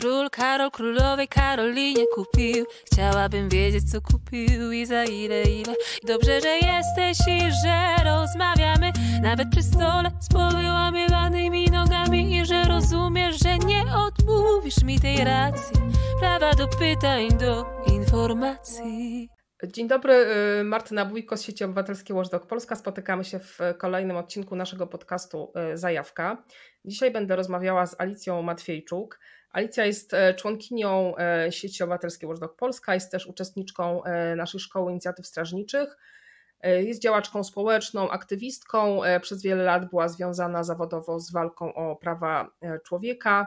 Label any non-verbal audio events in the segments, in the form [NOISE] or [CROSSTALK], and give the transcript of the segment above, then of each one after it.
Król Karol królowej Karolinie kupił Chciałabym wiedzieć co kupił i za ile ile Dobrze, że jesteś i że rozmawiamy Nawet przy stole z powyłamywanymi nogami I że rozumiesz, że nie odmówisz mi tej racji Prawa do pytań, do informacji Dzień dobry, y, Martyna Bójko z sieci obywatelskiej Watchdog Polska. Spotykamy się w kolejnym odcinku naszego podcastu y, Zajawka. Dzisiaj będę rozmawiała z Alicją Matwiejczuk, Alicja jest e, członkinią e, sieci obywatelskiej Watchdog Polska, jest też uczestniczką e, naszej Szkoły Inicjatyw Strażniczych. Jest działaczką społeczną, aktywistką. Przez wiele lat była związana zawodowo z walką o prawa człowieka.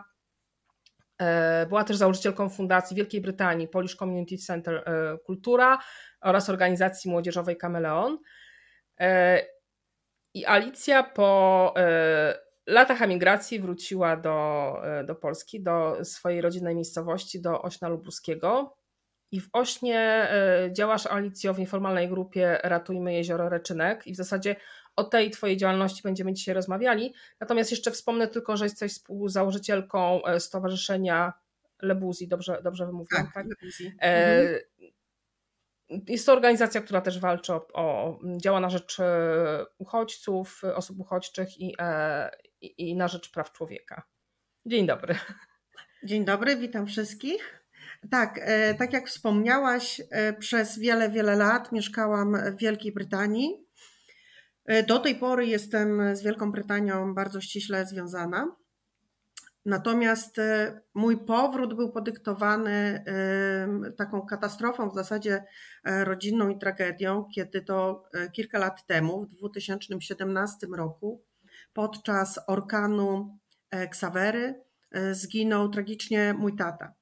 Była też założycielką Fundacji Wielkiej Brytanii Polish Community Center Kultura oraz organizacji młodzieżowej Kameleon. I Alicja po latach emigracji wróciła do, e, do Polski, do swojej rodzinnej miejscowości, do Ośna Lubuskiego. I w Ośnie e, działasz, Alicjo, w nieformalnej grupie Ratujmy Jezioro Reczynek. I w zasadzie o tej Twojej działalności będziemy dzisiaj rozmawiali. Natomiast jeszcze wspomnę tylko, że jesteś współzałożycielką e, Stowarzyszenia Lebuzi, dobrze, dobrze wymówiłam, tak? tak? E, jest to organizacja, która też walczy o, o, działa na rzecz uchodźców, osób uchodźczych i, e, i, na rzecz praw człowieka. Dzień dobry. Dzień dobry, witam wszystkich. Tak, e, tak jak wspomniałaś, e, przez wiele, wiele lat mieszkałam w Wielkiej Brytanii. E, do tej pory jestem z Wielką Brytanią bardzo ściśle związana. Natomiast mój powrót był podyktowany taką katastrofą, w zasadzie rodzinną i tragedią, kiedy to kilka lat temu, w 2017 roku, podczas orkanu e, Ksawery e, zginął tragicznie mój tata.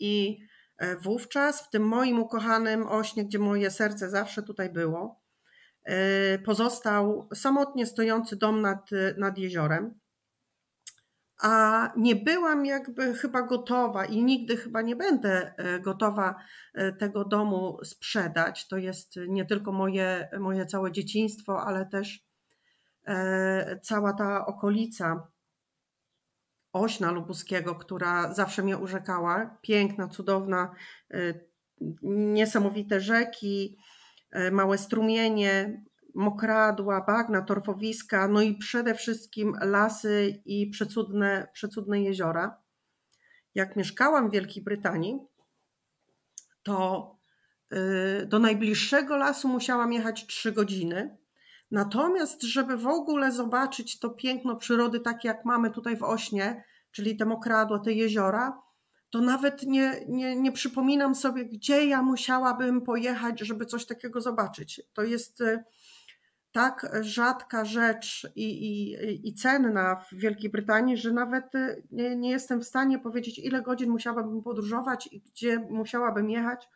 I e, wówczas w tym moim ukochanym ośnie, gdzie moje serce zawsze tutaj było, pozostał samotnie stojący dom nad, nad jeziorem. A nie byłam jakby chyba gotowa i nigdy chyba nie będę gotowa tego domu sprzedać. To jest nie tylko moje, moje całe dzieciństwo, ale też E, cała ta okolica Ośna Lubuskiego, która zawsze mnie urzekała. Piękna, cudowna, e, niesamowite rzeki, e, małe strumienie, mokradła, bagna, torfowiska, no i przede wszystkim lasy i przecudne, przecudne jeziora. Jak mieszkałam w Wielkiej Brytanii, to do najbliższego lasu musiałam jechać 3 godziny Natomiast, żeby w ogóle zobaczyć to piękno przyrody, takie jak mamy tutaj w Ośnie, czyli te mokradła, te jeziora, to nawet nie, nie, nie przypominam sobie, gdzie ja musiałabym pojechać, żeby coś takiego zobaczyć. To jest y, tak rzadka rzecz i, i, i cenna w Wielkiej Brytanii, że nawet y, nie, nie jestem w stanie powiedzieć, ile godzin musiałabym podróżować i gdzie musiałabym jechać,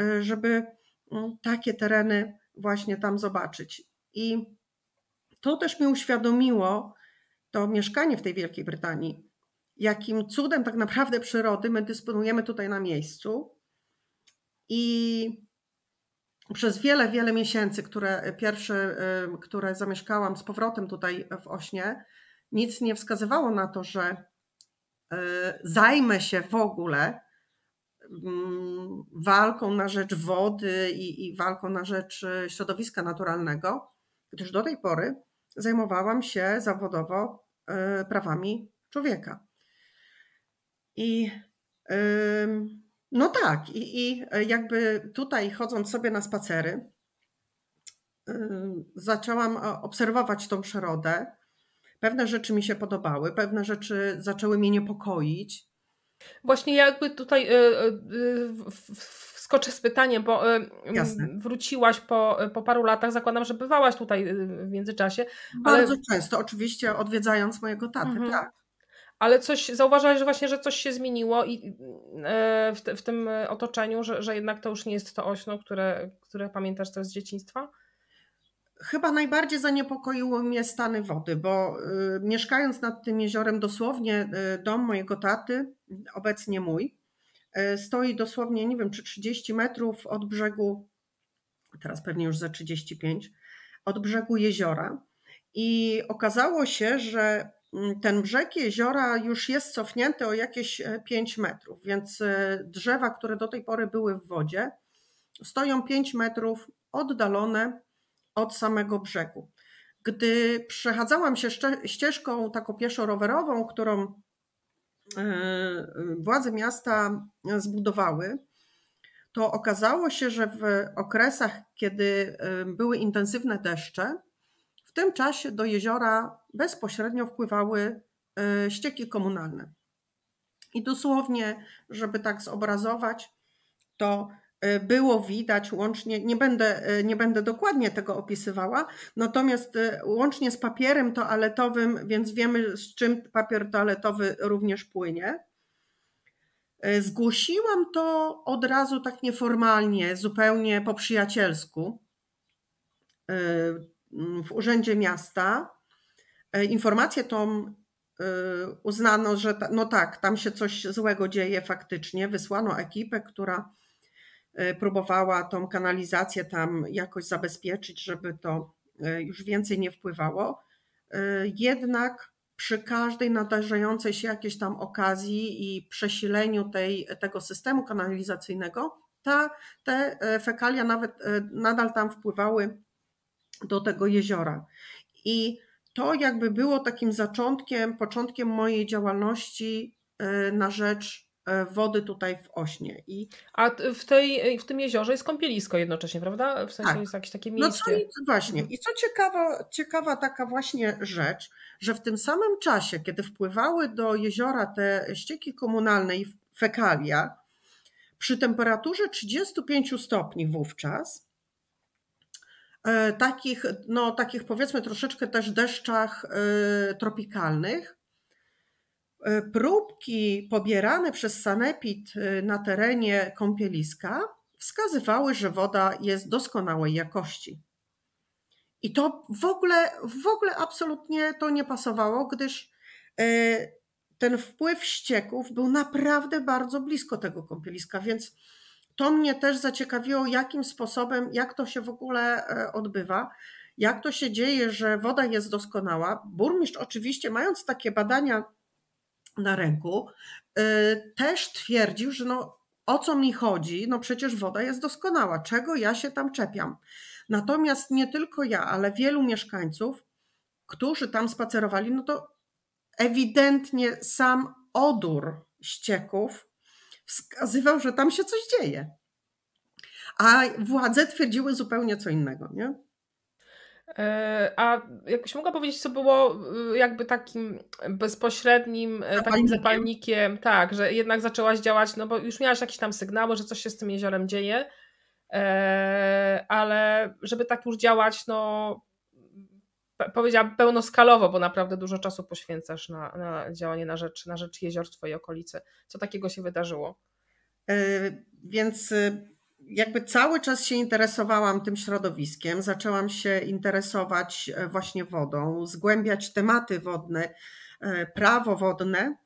y, żeby takie tereny właśnie tam zobaczyć. I to też mi uświadomiło to mieszkanie w tej Wielkiej Brytanii, jakim cudem tak naprawdę przyrody my dysponujemy tutaj na miejscu. I przez wiele, wiele miesięcy, które pierwsze, y, które zamieszkałam z powrotem tutaj w Ośnie, nic nie wskazywało na to, że y, zajmę się w ogóle mm, walką na rzecz wody i, i walką na rzecz y, środowiska naturalnego gdyż do tej pory zajmowałam się zawodowo e, prawami człowieka. I no tak, i, i jakby tutaj chodząc sobie na spacery, e, zaczęłam e, obserwować tą przyrodę. Pewne rzeczy mi się podobały, pewne rzeczy zaczęły mnie niepokoić. Właśnie ja jakby tutaj e, e, skoczę z pytaniem, bo e, Jasne. wróciłaś po, po paru latach, zakładam, że bywałaś tutaj w międzyczasie. Bardzo ale... często, oczywiście odwiedzając mojego taty, mhm. tak. Ale coś zauważyłaś, że właśnie, że coś się zmieniło i w, te, w tym otoczeniu, że, że jednak to już nie jest to ośno, które, które pamiętasz teraz z dzieciństwa? Chyba najbardziej zaniepokoiły mnie stany wody, bo y, mieszkając nad tym jeziorem, dosłownie y, dom mojego taty, obecnie mój, y, stoi dosłownie, nie wiem, czy 30 metrów od brzegu, teraz pewnie już za 35, od brzegu jeziora. I okazało się, że mm, ten brzeg jeziora już jest cofnięty o jakieś 5 e, metrów, więc e, drzewa, które do tej pory były w wodzie, stoją 5 metrów oddalone od samego brzegu. Gdy przechadzałam się ścieżką taką pieszo-rowerową, którą e, władze miasta zbudowały, to okazało się, że w okresach, kiedy e, były intensywne deszcze, w tym czasie do jeziora bezpośrednio wpływały e, ścieki komunalne. I dosłownie, żeby tak zobrazować, to Y, było widać łącznie, nie będę, y, nie będę dokładnie tego opisywała, natomiast y, łącznie z papierem toaletowym, więc wiemy z czym papier toaletowy również płynie. Zgłosiłam to od razu tak nieformalnie, zupełnie po przyjacielsku mm, w Urzędzie Miasta. Informację tą uznano, że ta, no tak, tam się coś złego dzieje faktycznie. Wysłano ekipę, która E, próbowała tą kanalizację tam jakoś zabezpieczyć, żeby to e, już więcej nie wpływało. E, jednak przy każdej nadarzającej się jakiejś tam okazji i przesileniu tej, tego systemu kanalizacyjnego, ta, te fekalia nawet nadal tam wpływały do tego jeziora. I to jakby było takim zaczątkiem, początkiem mojej działalności na rzecz E, wody tutaj w Ośnie. I... A w, tej, e, w tym jeziorze jest kąpielisko jednocześnie, prawda? W sensie tak. jest jakieś takie miejsce. No co, i, właśnie. Mhm. I co ciekawa, ciekawa taka właśnie rzecz, że w tym samym czasie, kiedy wpływały do jeziora te ścieki komunalne i fekalia, przy temperaturze 35 stopni wówczas, e, takich, no, takich powiedzmy troszeczkę też deszczach tropikalnych, E, próbki pobierane przez sanepid e, na terenie kąpieliska wskazywały, że woda jest doskonałej jakości. I to w ogóle, w ogóle absolutnie to nie pasowało, gdyż e, ten wpływ ścieków był naprawdę bardzo blisko tego kąpieliska, więc to mnie też zaciekawiło, jakim sposobem, jak to się w ogóle odbywa, jak to się dzieje, że woda jest doskonała. Burmistrz oczywiście, mając takie badania na ręku, y, też twierdził, że no, o co mi chodzi, no przecież woda jest doskonała, czego ja się tam czepiam. Natomiast nie tylko ja, ale wielu mieszkańców, którzy tam spacerowali, no to ewidentnie sam odór ścieków wskazywał, że tam się coś dzieje. A władze twierdziły zupełnie co innego, nie? E, a jakbyś mogła powiedzieć, co było e, jakby takim bezpośrednim e, zapalnikiem. takim zapalnikiem, tak, że jednak zaczęłaś działać, no bo już miałaś jakieś tam sygnały, że coś się z tym jeziorem dzieje, ale żeby tak już działać, no powiedziałam pełnoskalowo, bo naprawdę dużo czasu poświęcasz na, na działanie na rzecz, na rzecz jezior w Twojej okolicy. Co takiego się wydarzyło? Yy, więc y, jakby cały czas się interesowałam tym środowiskiem, zaczęłam się interesować e, właśnie wodą, zgłębiać tematy wodne, e, prawo wodne.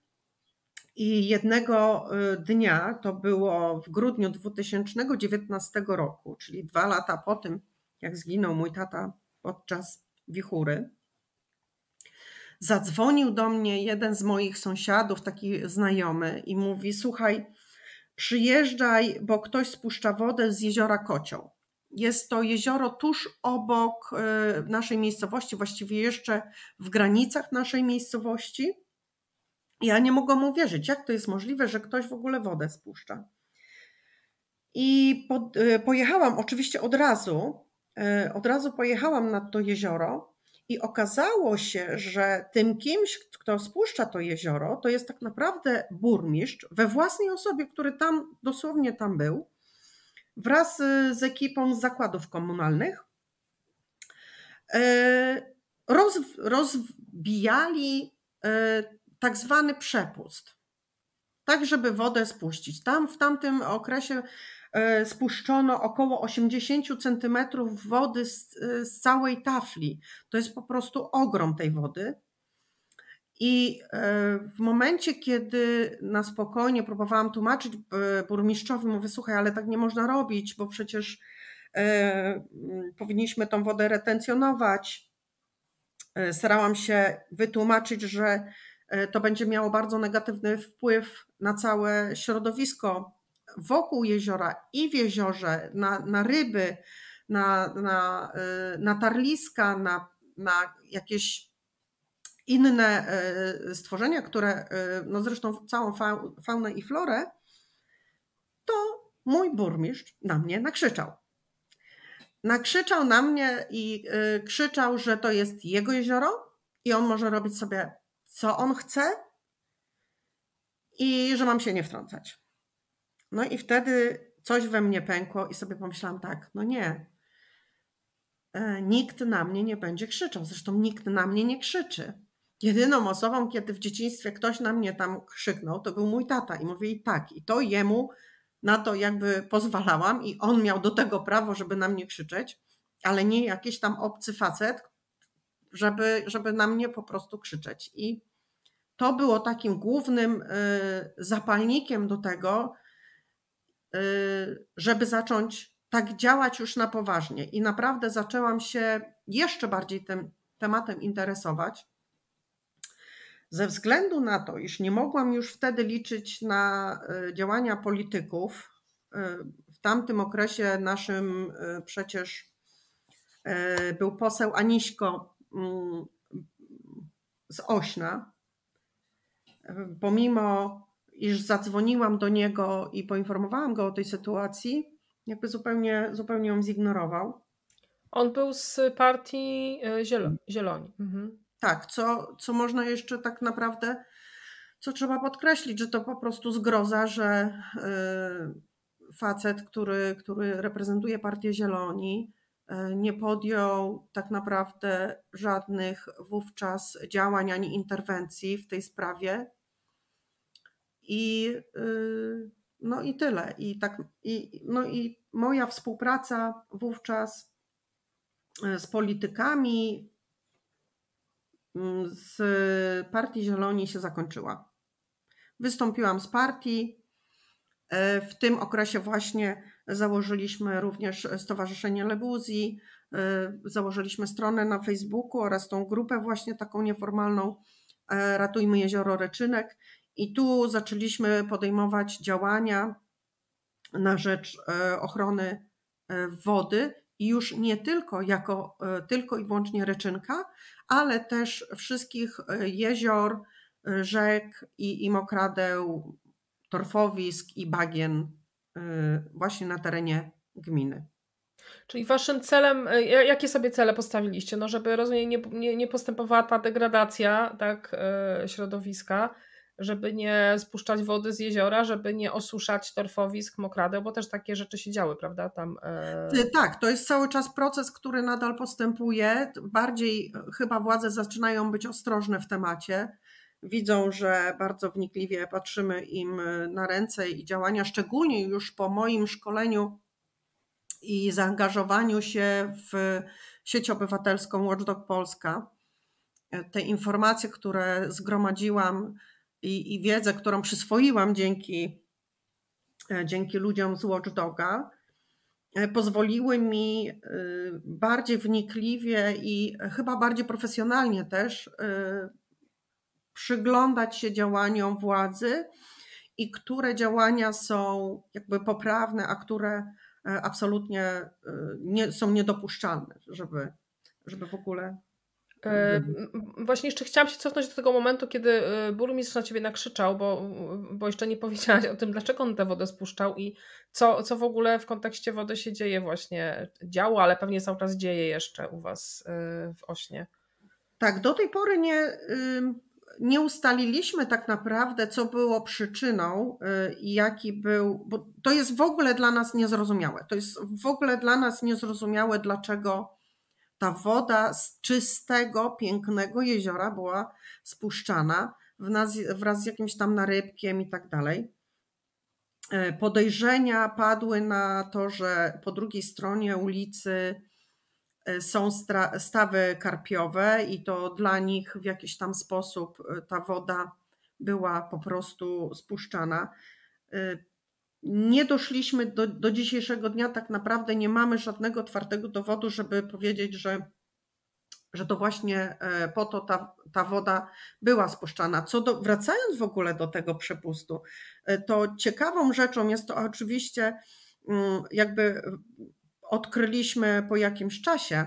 I jednego e, dnia, to było w grudniu 2019 roku, czyli dwa lata po tym, jak zginął mój tata podczas wichury, zadzwonił do mnie jeden z moich sąsiadów, taki znajomy, i mówi: Słuchaj, przyjeżdżaj, bo ktoś spuszcza wodę z jeziora Kocioł. Jest to jezioro tuż obok y, naszej miejscowości, właściwie jeszcze w granicach naszej miejscowości. Ja nie mogłam uwierzyć, jak to jest możliwe, że ktoś w ogóle wodę spuszcza. I y, pojechałam oczywiście od razu, y, od razu pojechałam nad to jezioro i okazało się, że tym kimś, kto spuszcza to jezioro, to jest tak naprawdę burmistrz we własnej osobie, który tam dosłownie tam był, wraz y, z ekipą z zakładów komunalnych. E, roz, rozbijali e, tak zwany przepust, tak żeby wodę spuścić. Tam w tamtym okresie E, spuszczono około 80 centymetrów wody z, e, z całej tafli. To jest po prostu ogrom tej wody. I e, w momencie, kiedy na spokojnie próbowałam tłumaczyć burmistrzowi, mówię, słuchaj, ale tak nie można robić, bo przecież powinniśmy tą wodę retencjonować. Starałam się wytłumaczyć, że to będzie miało bardzo negatywny wpływ na całe środowisko wokół jeziora i w jeziorze, na, na ryby, na, na, y, na tarliska, na, na jakieś inne y, stworzenia, które, y, no zresztą całą faunę i florę, to mój burmistrz na mnie nakrzyczał. Nakrzyczał na mnie i krzyczał, że to jest jego jezioro i on może robić sobie co on chce i że mam się nie wtrącać. No i wtedy coś we mnie pękło i sobie pomyślałam tak, no nie, e, nikt na mnie nie będzie krzyczał. Zresztą nikt na mnie nie krzyczy. Jedyną osobą, kiedy w dzieciństwie ktoś na mnie tam krzyknął, to był mój tata i mówił i tak. I to jemu na to jakby pozwalałam i on miał do tego prawo, żeby na mnie krzyczeć, ale nie jakiś tam obcy facet, żeby, żeby na mnie po prostu krzyczeć. I to było takim głównym y, zapalnikiem do tego, Y, żeby zacząć tak działać już na poważnie. I naprawdę zaczęłam się jeszcze bardziej tym tematem interesować. Ze względu na to, iż nie mogłam już wtedy liczyć na y, działania polityków, y, w tamtym okresie naszym przecież był poseł Aniśko mm, z Ośna. Pomimo iż zadzwoniłam do niego i poinformowałam go o tej sytuacji, jakby zupełnie, zupełnie ją zignorował. On był z partii e, Zielo- Zieloni. Mhm. Tak, co, co można jeszcze tak naprawdę, co trzeba podkreślić, że to po prostu zgroza, że e, facet, który, który reprezentuje partię Zieloni, e, nie podjął tak naprawdę żadnych wówczas działań ani interwencji w tej sprawie, i, y, no i tyle. I, tak, i, no i moja współpraca wówczas y, z politykami mm, z Partii Zieloni się zakończyła. Wystąpiłam z partii. Y, w tym okresie właśnie założyliśmy również Stowarzyszenie Lebuzji, założyliśmy stronę na Facebooku oraz tą grupę właśnie taką nieformalną Ratujmy Jezioro Reczynek i tu zaczęliśmy podejmować działania na rzecz e, ochrony e, wody i już nie tylko jako e, tylko i wyłącznie ryczynka, ale też wszystkich jezior, rzek i, i mokradeł, torfowisk i bagien właśnie na terenie gminy. Czyli waszym celem, jakie sobie cele postawiliście? No, żeby rozumiem, nie, nie, nie postępowała ta degradacja tak, środowiska, żeby nie spuszczać wody z jeziora, żeby nie osuszać torfowisk, mokradeł, bo też takie rzeczy się działy, prawda? Tam, e... Tak, to jest cały czas proces, który nadal postępuje. Bardziej e, chyba władze zaczynają być ostrożne w temacie. Widzą, że bardzo wnikliwie patrzymy im e, na ręce i działania, szczególnie już po moim szkoleniu i zaangażowaniu się w sieć obywatelską Watchdog Polska. E, te informacje, które zgromadziłam, i, i wiedzę, którą przyswoiłam dzięki, e, dzięki ludziom z Watchdoga, e, pozwoliły mi e, bardziej wnikliwie i chyba bardziej profesjonalnie też przyglądać się działaniom władzy i które działania są jakby poprawne, a które absolutnie nie, są niedopuszczalne, żeby, żeby w ogóle Mhm. właśnie jeszcze chciałam się cofnąć do tego momentu, kiedy e, burmistrz na ciebie nakrzyczał, bo, bo jeszcze nie [LAUGHS] powiedziałaś o tym, dlaczego on tę wodę spuszczał i co, co w ogóle w kontekście wody się dzieje właśnie. Działo, ale pewnie cały czas dzieje jeszcze u was e, w Ośnie. Tak, do tej pory nie, nie ustaliliśmy tak naprawdę, co było przyczyną e, i jaki był, bo to jest w ogóle dla nas niezrozumiałe. To jest w ogóle dla nas niezrozumiałe, dlaczego ta woda z czystego, pięknego jeziora była spuszczana wraz z jakimś tam narybkiem i tak dalej. E, podejrzenia padły na to, że po drugiej stronie ulicy e, są stawy karpiowe i to dla nich w jakiś tam sposób e, ta woda była po prostu spuszczana nie doszliśmy do, do dzisiejszego dnia, tak naprawdę nie mamy żadnego twardego dowodu, żeby powiedzieć, że, że to właśnie e, po to ta, ta woda była spuszczana. Co do, wracając w ogóle do tego przepustu, e, to ciekawą rzeczą jest to oczywiście, mm, jakby odkryliśmy po jakimś czasie,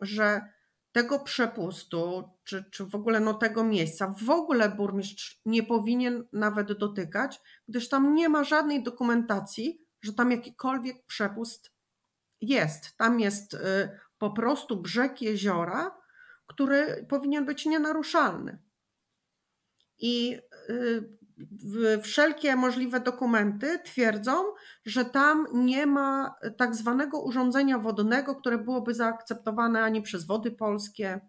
że tego przepustu, czy, czy w ogóle no, tego miejsca, w ogóle burmistrz nie powinien nawet dotykać, gdyż tam nie ma żadnej dokumentacji, że tam jakikolwiek przepust jest. Tam jest y, po prostu brzeg jeziora, który powinien być nienaruszalny. I y, wszelkie możliwe dokumenty twierdzą, że tam nie ma tak zwanego urządzenia wodnego, które byłoby zaakceptowane ani przez wody polskie,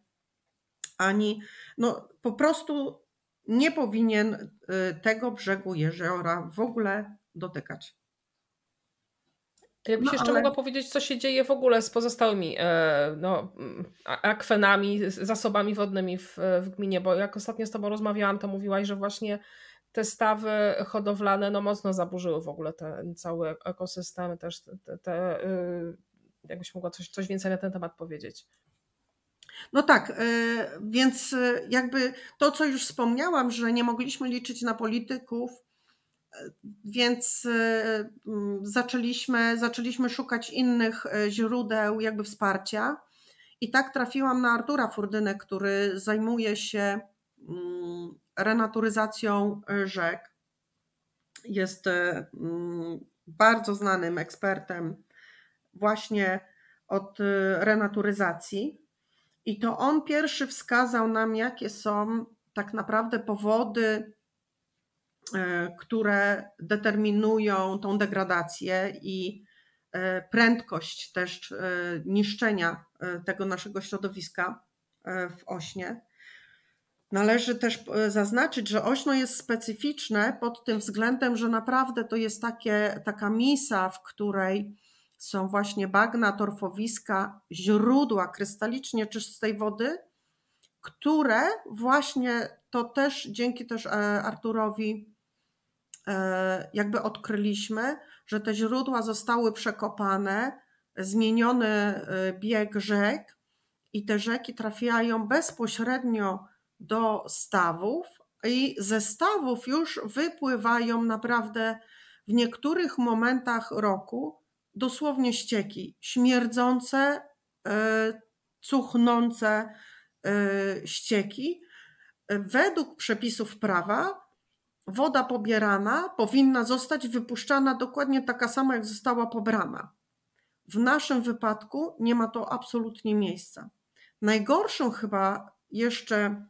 ani no po prostu nie powinien y, tego brzegu jeziora w ogóle dotykać. Jakbyś no, jeszcze ale... mogła powiedzieć, co się dzieje w ogóle z pozostałymi e, no, akwenami, zasobami wodnymi w, w gminie, bo jak ostatnio z Tobą rozmawiałam, to mówiłaś, że właśnie te stawy hodowlane no mocno zaburzyły w ogóle ten cały ekosystem, też te, te, y, jakbyś mogła coś, coś więcej na ten temat powiedzieć. No tak, y, więc y, jakby to, co już wspomniałam, że nie mogliśmy liczyć na polityków, więc mm, zaczęliśmy, zaczęliśmy szukać innych źródeł jakby wsparcia. I tak trafiłam na Artura Furdynę, który zajmuje się mm, renaturyzacją y, rzek. Jest y, mm, bardzo znanym ekspertem właśnie od y, renaturyzacji. I to on pierwszy wskazał nam, jakie są tak naprawdę powody, które determinują tą degradację i prędkość też niszczenia tego naszego środowiska w Ośnie. Należy też e, zaznaczyć, że ośno jest specyficzne pod tym względem, że naprawdę to jest takie, taka misa, w której są właśnie bagna, torfowiska, źródła krystalicznie czystej wody, które właśnie to też dzięki też e, Arturowi e, jakby odkryliśmy, że te źródła zostały przekopane, zmieniony bieg rzek i te rzeki trafiają bezpośrednio do stawów i ze stawów już wypływają naprawdę w niektórych momentach roku dosłownie ścieki śmierdzące, e, cuchnące e, ścieki. Według przepisów prawa woda pobierana powinna zostać wypuszczana dokładnie taka sama, jak została pobrana. W naszym wypadku nie ma to absolutnie miejsca. Najgorszą chyba jeszcze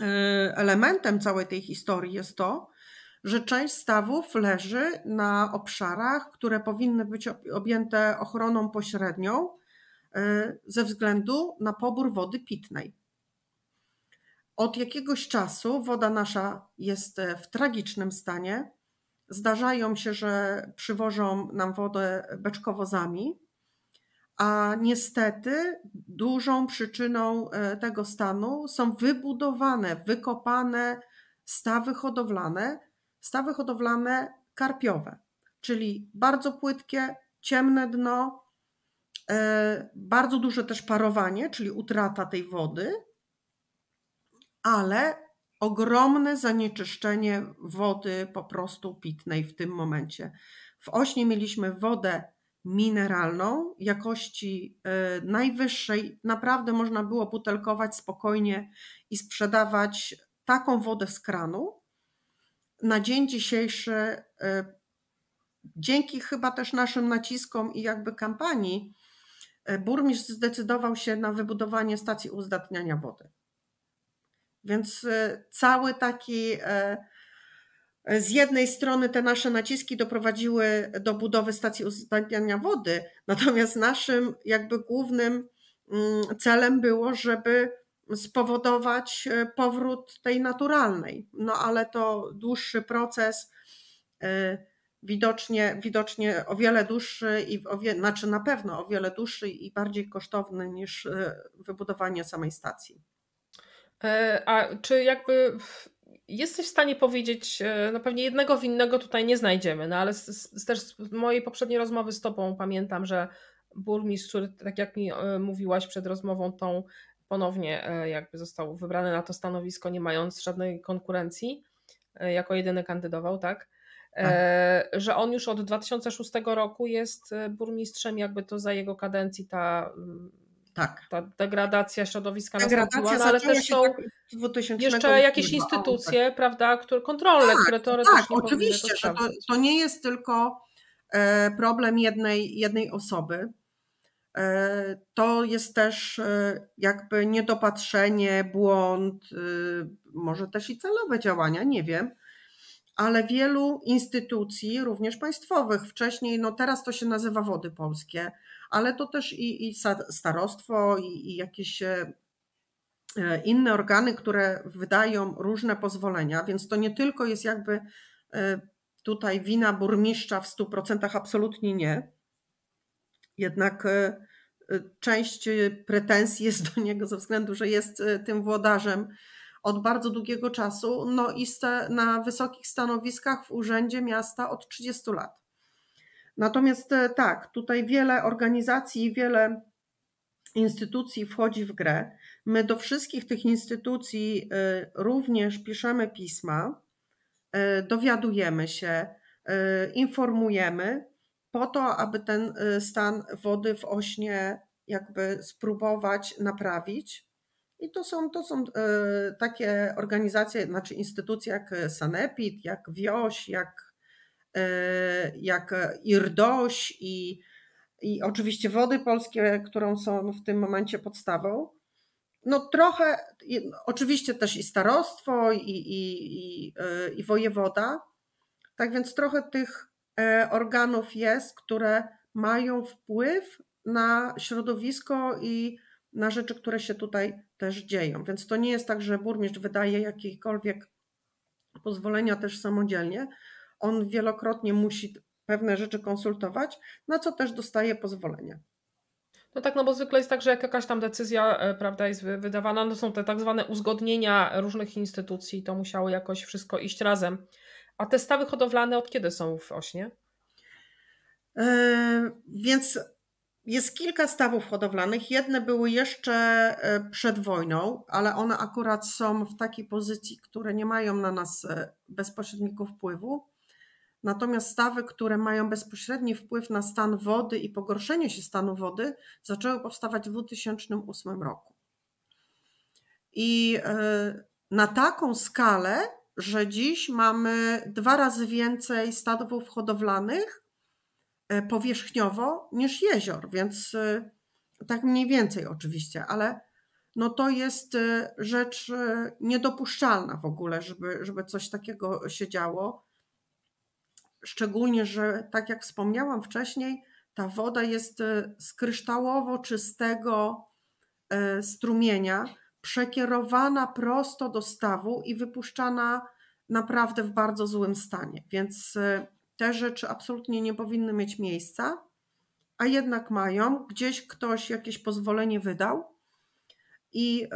Y, elementem całej tej historii jest to, że część stawów leży na obszarach, które powinny być objęte ochroną pośrednią y, ze względu na pobór wody pitnej. Od jakiegoś czasu woda nasza jest e, w tragicznym stanie. Zdarzają się, że przywożą nam wodę beczkowozami, a niestety dużą przyczyną e, tego stanu są wybudowane, wykopane stawy hodowlane, stawy hodowlane karpiowe, czyli bardzo płytkie, ciemne dno, e, bardzo duże też parowanie, czyli utrata tej wody, ale ogromne zanieczyszczenie wody po prostu pitnej w tym momencie. W Ośnie mieliśmy wodę mineralną jakości e, najwyższej. Naprawdę można było butelkować spokojnie i sprzedawać taką wodę z kranu. Na dzień dzisiejszy, e, dzięki chyba też naszym naciskom i jakby kampanii, e, burmistrz zdecydował się na wybudowanie stacji uzdatniania wody. Więc cały taki z jednej strony te nasze naciski doprowadziły do budowy stacji uzdatniania wody, natomiast naszym jakby głównym mm, celem było, żeby spowodować e, powrót tej naturalnej. No ale to dłuższy proces, e, widocznie, widocznie o wiele dłuższy i o wie, znaczy na pewno o wiele dłuższy i bardziej kosztowny niż e, wybudowanie samej stacji. A czy jakby jesteś w stanie powiedzieć, e, no pewnie jednego winnego tutaj nie znajdziemy, no ale z, z, też z mojej poprzedniej rozmowy z Tobą pamiętam, że burmistrz, który, tak jak mi e, mówiłaś przed rozmową, tą ponownie e, jakby został wybrany na to stanowisko, nie mając żadnej konkurencji, jako jedyny kandydował, tak? E, tak. że on już od 2006 roku jest burmistrzem, jakby to za jego kadencji ta tak. Ta degradacja środowiska degradacja nastąpiła, no, ale też są tak jeszcze jakieś tak. instytucje, tak. prawda, które, kontrolne, tak, które tak, teoretycznie Tak, oczywiście, to, że to, to, nie jest tylko e, problem jednej, jednej osoby. E, to jest też e, jakby niedopatrzenie, błąd, y, może też i celowe działania, nie wiem, ale wielu instytucji, również państwowych, wcześniej, no teraz to się nazywa Wody Polskie, ale to też i, i starostwo, i, i jakieś e, e, inne organy, które wydają różne pozwolenia, więc to nie tylko jest jakby e, tutaj wina burmistrza w 100% absolutnie nie. Jednak część pretensji jest do niego ze względu, że jest tym włodarzem od bardzo długiego czasu, no i na wysokich stanowiskach w urzędzie miasta od 30 lat. Natomiast e, tak, tutaj wiele organizacji, wiele instytucji wchodzi w grę. My do wszystkich tych instytucji e, również piszemy pisma, e, dowiadujemy się, informujemy po to, aby ten stan wody w Ośnie jakby spróbować naprawić. I to są, to są takie organizacje, znaczy instytucje jak Sanepid, jak WIOŚ, jak Y, jak irdoś i, i oczywiście wody polskie, którą są w tym momencie podstawą. No trochę, oczywiście też i starostwo i, i, i, i y, wojewoda. Tak więc trochę tych e, organów jest, które mają wpływ na środowisko i na rzeczy, które się tutaj też dzieją. Więc to nie jest tak, że burmistrz wydaje jakiekolwiek pozwolenia też samodzielnie, on wielokrotnie musi pewne rzeczy konsultować, na co też dostaje pozwolenie. No tak, no bo zwykle jest tak, że jak jakaś tam decyzja e, prawda, jest wydawana, no są te tak zwane uzgodnienia różnych instytucji, to musiało jakoś wszystko iść razem. A te stawy hodowlane od kiedy są w Ośnie? E, więc jest kilka stawów hodowlanych. Jedne były jeszcze e, przed wojną, ale one akurat są w takiej pozycji, które nie mają na nas bezpośredniego wpływu. Natomiast stawy, które mają bezpośredni wpływ na stan wody i pogorszenie się stanu wody, zaczęły powstawać w 2008 roku. I e, na taką skalę, że dziś mamy dwa razy więcej stawów hodowlanych e, powierzchniowo niż jezior, więc e, tak mniej więcej oczywiście, ale no to jest rzecz niedopuszczalna w ogóle, żeby, żeby coś takiego się działo. Szczególnie, że tak jak wspomniałam wcześniej, ta woda jest e, z kryształowo czystego e, strumienia, przekierowana prosto do stawu i wypuszczana naprawdę w bardzo złym stanie. Więc e, te rzeczy absolutnie nie powinny mieć miejsca, a jednak mają. Gdzieś ktoś jakieś pozwolenie wydał i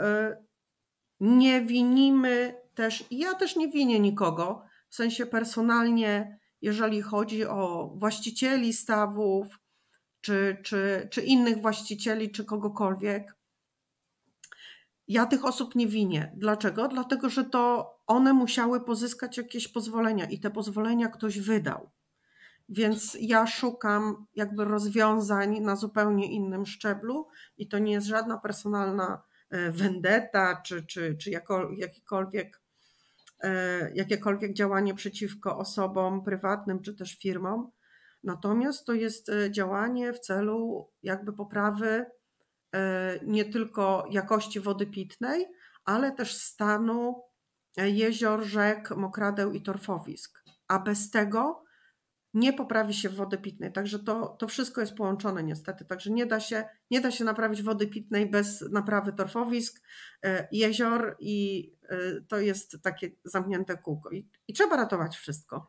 nie winimy też, ja też nie winię nikogo, w sensie personalnie jeżeli chodzi o właścicieli stawów, czy, czy, czy innych właścicieli, czy kogokolwiek. Ja tych osób nie winię. Dlaczego? Dlatego, że to one musiały pozyskać jakieś pozwolenia i te pozwolenia ktoś wydał. Więc ja szukam jakby rozwiązań na zupełnie innym szczeblu i to nie jest żadna personalna wendeta e, czy, czy, czy jako, jakikolwiek E, jakiekolwiek działanie przeciwko osobom prywatnym czy też firmom. Natomiast to jest e, działanie w celu jakby poprawy e, nie tylko jakości wody pitnej, ale też stanu jezior, rzek, mokradeł i torfowisk. A bez tego nie poprawi się wody pitnej. Także to, to wszystko jest połączone niestety. Także nie da, się, nie da się naprawić wody pitnej bez naprawy torfowisk, e, jezior i e, to jest takie zamknięte kółko. I, i trzeba ratować wszystko.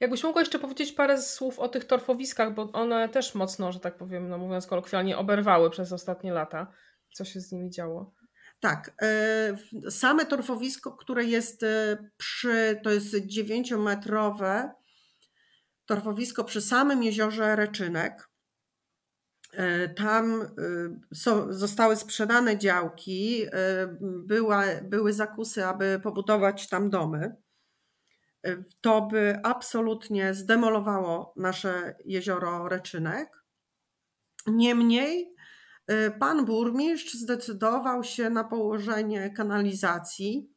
Jakbyś mogła jeszcze powiedzieć parę słów o tych torfowiskach, bo one też mocno, że tak powiem, no mówiąc kolokwialnie, oberwały przez ostatnie lata. Co się z nimi działo? Tak, e, same torfowisko, które jest przy, to jest dziewięciometrowe, torfowisko przy samym jeziorze Reczynek. E, tam e, zostały sprzedane działki, e, była, były zakusy, aby pobudować tam domy. To by absolutnie zdemolowało nasze jezioro Reczynek. Niemniej pan burmistrz zdecydował się na położenie kanalizacji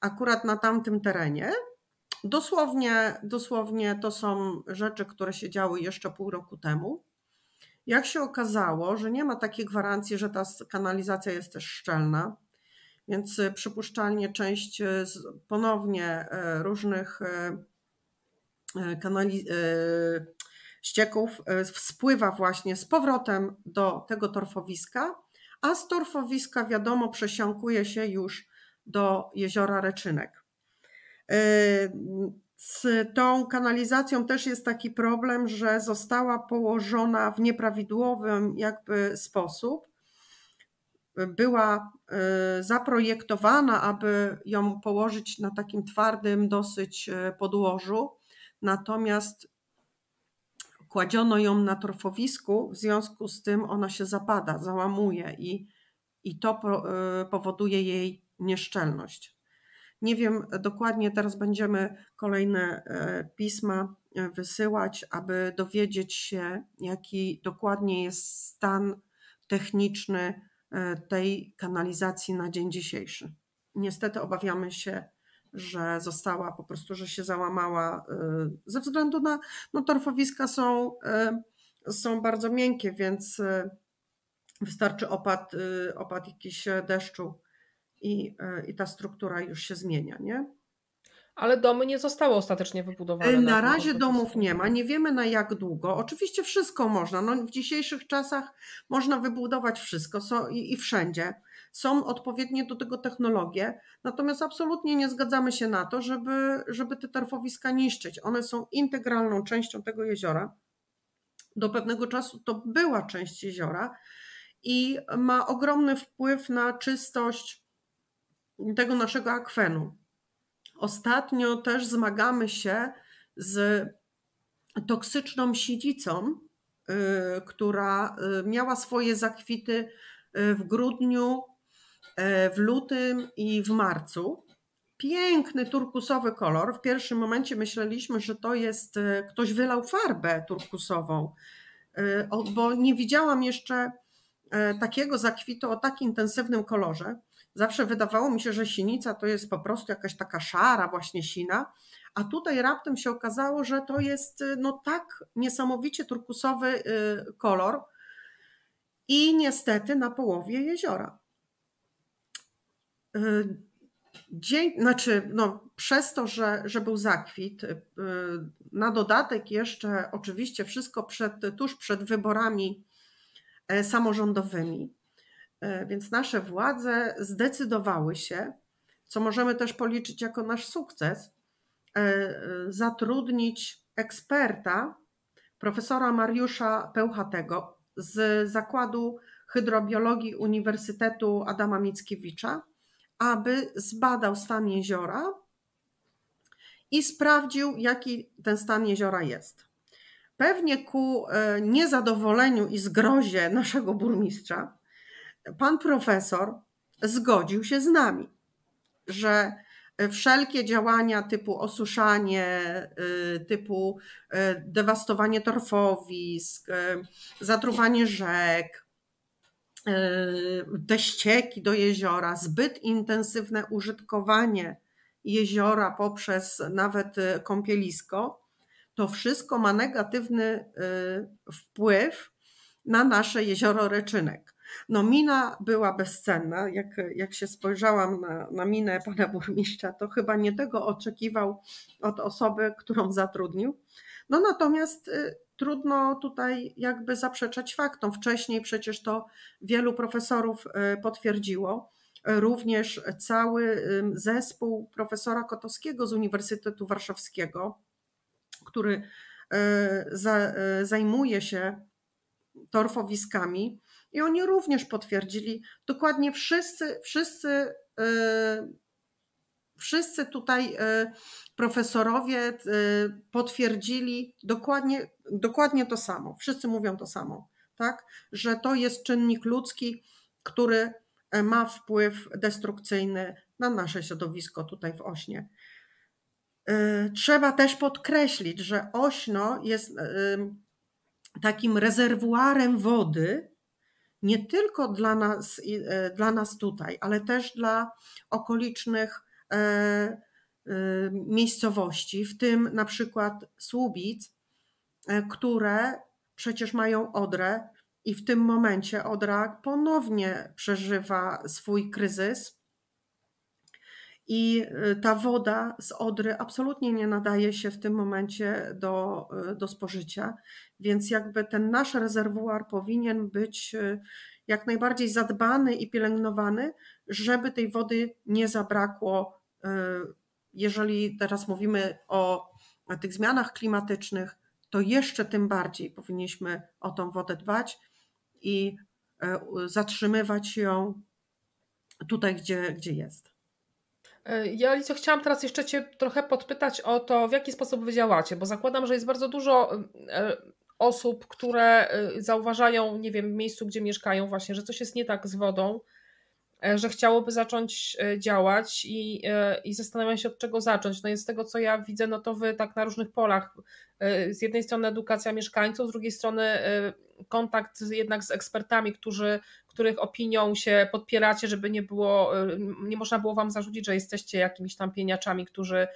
akurat na tamtym terenie Dosłownie, dosłownie to są rzeczy, które się działy jeszcze pół roku temu. Jak się okazało, że nie ma takiej gwarancji, że ta kanalizacja jest też szczelna, więc y, przypuszczalnie część y, z ponownie y, różnych kanali, ścieków spływa właśnie z powrotem do tego torfowiska, a z torfowiska wiadomo przesiąkuje się już do jeziora Reczynek. Z tą kanalizacją też jest taki problem, że została położona w nieprawidłowym jakby sposób. Była y, zaprojektowana, aby ją położyć na takim twardym dosyć y, podłożu, natomiast kładziono ją na torfowisku, w związku z tym ona się zapada, załamuje i, i to y, powoduje jej nieszczelność. Nie wiem dokładnie, teraz będziemy kolejne e, pisma e, wysyłać, aby dowiedzieć się, jaki dokładnie jest stan techniczny e, tej kanalizacji na dzień dzisiejszy. Niestety obawiamy się, że została po prostu, że się załamała ze względu na, no torfowiska są, są bardzo miękkie, więc wystarczy opad, opad jakiś deszczu i, e, i ta struktura już się zmienia, nie? Ale domy nie zostały ostatecznie wybudowane. E, na, razie domów nie ma, nie wiemy na jak długo. Oczywiście wszystko można. No, w dzisiejszych czasach można wybudować wszystko so, i, i wszędzie. Są odpowiednie do tego technologie, natomiast absolutnie nie zgadzamy się na to, żeby, żeby te tarfowiska niszczyć. One są integralną częścią tego jeziora. Do pewnego czasu to była część jeziora i ma ogromny wpływ na czystość tego naszego akwenu. Ostatnio też zmagamy się z toksyczną siedzicą, y, która y, miała swoje zakwity y, w grudniu, w lutym i w marcu. Piękny turkusowy kolor. W pierwszym momencie myśleliśmy, że to jest ktoś wylał farbę turkusową, bo nie widziałam jeszcze E, takiego zakwitu o tak intensywnym kolorze. Zawsze wydawało mi się, że sinica to jest po prostu jakaś taka szara właśnie sina, a tutaj raptem się okazało, że to jest e, no tak niesamowicie turkusowy e, kolor i niestety na połowie jeziora. Dzień, znaczy, no, przez to, że, że był zakwit, na dodatek jeszcze oczywiście wszystko przed, tuż przed wyborami E, samorządowymi. E, więc nasze władze zdecydowały się, co możemy też policzyć jako nasz sukces, e, zatrudnić eksperta, profesora Mariusza Pełchatego z Zakładu Hydrobiologii Uniwersytetu Adama Mickiewicza, aby zbadał stan jeziora i sprawdził, jaki ten stan jeziora jest. Pewnie ku e, niezadowoleniu i zgrozie naszego burmistrza, pan profesor zgodził się z nami, że wszelkie działania typu osuszanie, e, typu e, dewastowanie torfowisk, zatruwanie rzek, te ścieki do jeziora, zbyt intensywne użytkowanie jeziora poprzez nawet kąpielisko to wszystko ma negatywny y, wpływ na nasze jezioro Reczynek. No mina była bezcenna, jak, jak się spojrzałam na, na minę pana [LAUGHS] burmistrza, to chyba nie tego oczekiwał od osoby, którą zatrudnił. No natomiast y, trudno tutaj jakby zaprzeczać faktom. Wcześniej przecież to wielu profesorów y, potwierdziło. Również cały zespół profesora Kotowskiego z Uniwersytetu Warszawskiego, który e, za, e, zajmuje się torfowiskami i oni również potwierdzili, dokładnie wszyscy, wszyscy, e, wszyscy tutaj profesorowie potwierdzili dokładnie, dokładnie to samo. Wszyscy mówią to samo, tak? że to jest czynnik ludzki, który ma wpływ destrukcyjny na nasze środowisko tutaj w Ośnie. Y, trzeba też podkreślić, że Ośno jest y, takim rezerwuarem wody, nie tylko dla nas, y, dla nas tutaj, ale też dla okolicznych miejscowości, w tym na przykład Słubic, które przecież mają Odrę i w tym momencie Odra ponownie przeżywa swój kryzys i y, ta woda z Odry absolutnie nie nadaje się w tym momencie do, y, do spożycia, więc jakby ten nasz rezerwuar powinien być y, jak najbardziej zadbany i pielęgnowany, żeby tej wody nie zabrakło. Jeżeli teraz mówimy o tych zmianach klimatycznych, to jeszcze tym bardziej powinniśmy o tą wodę dbać i zatrzymywać ją tutaj, gdzie, gdzie jest. Yy, ja, Alicja, chciałam teraz jeszcze Cię trochę podpytać o to, w jaki sposób Wy działacie, bo zakładam, że jest bardzo dużo yy, osób, które yy, zauważają, nie wiem, w miejscu, gdzie mieszkają właśnie, że coś jest nie tak z wodą, E, że chciałoby zacząć e, działać i, e, i zastanawiam się, od czego zacząć. No i z tego, co ja widzę, no to wy tak na różnych polach. Z jednej strony edukacja mieszkańców, z drugiej strony kontakt jednak z ekspertami, którzy, których opinią się podpieracie, żeby nie było, nie można było wam zarzucić, że jesteście jakimiś tam pieniaczami, którzy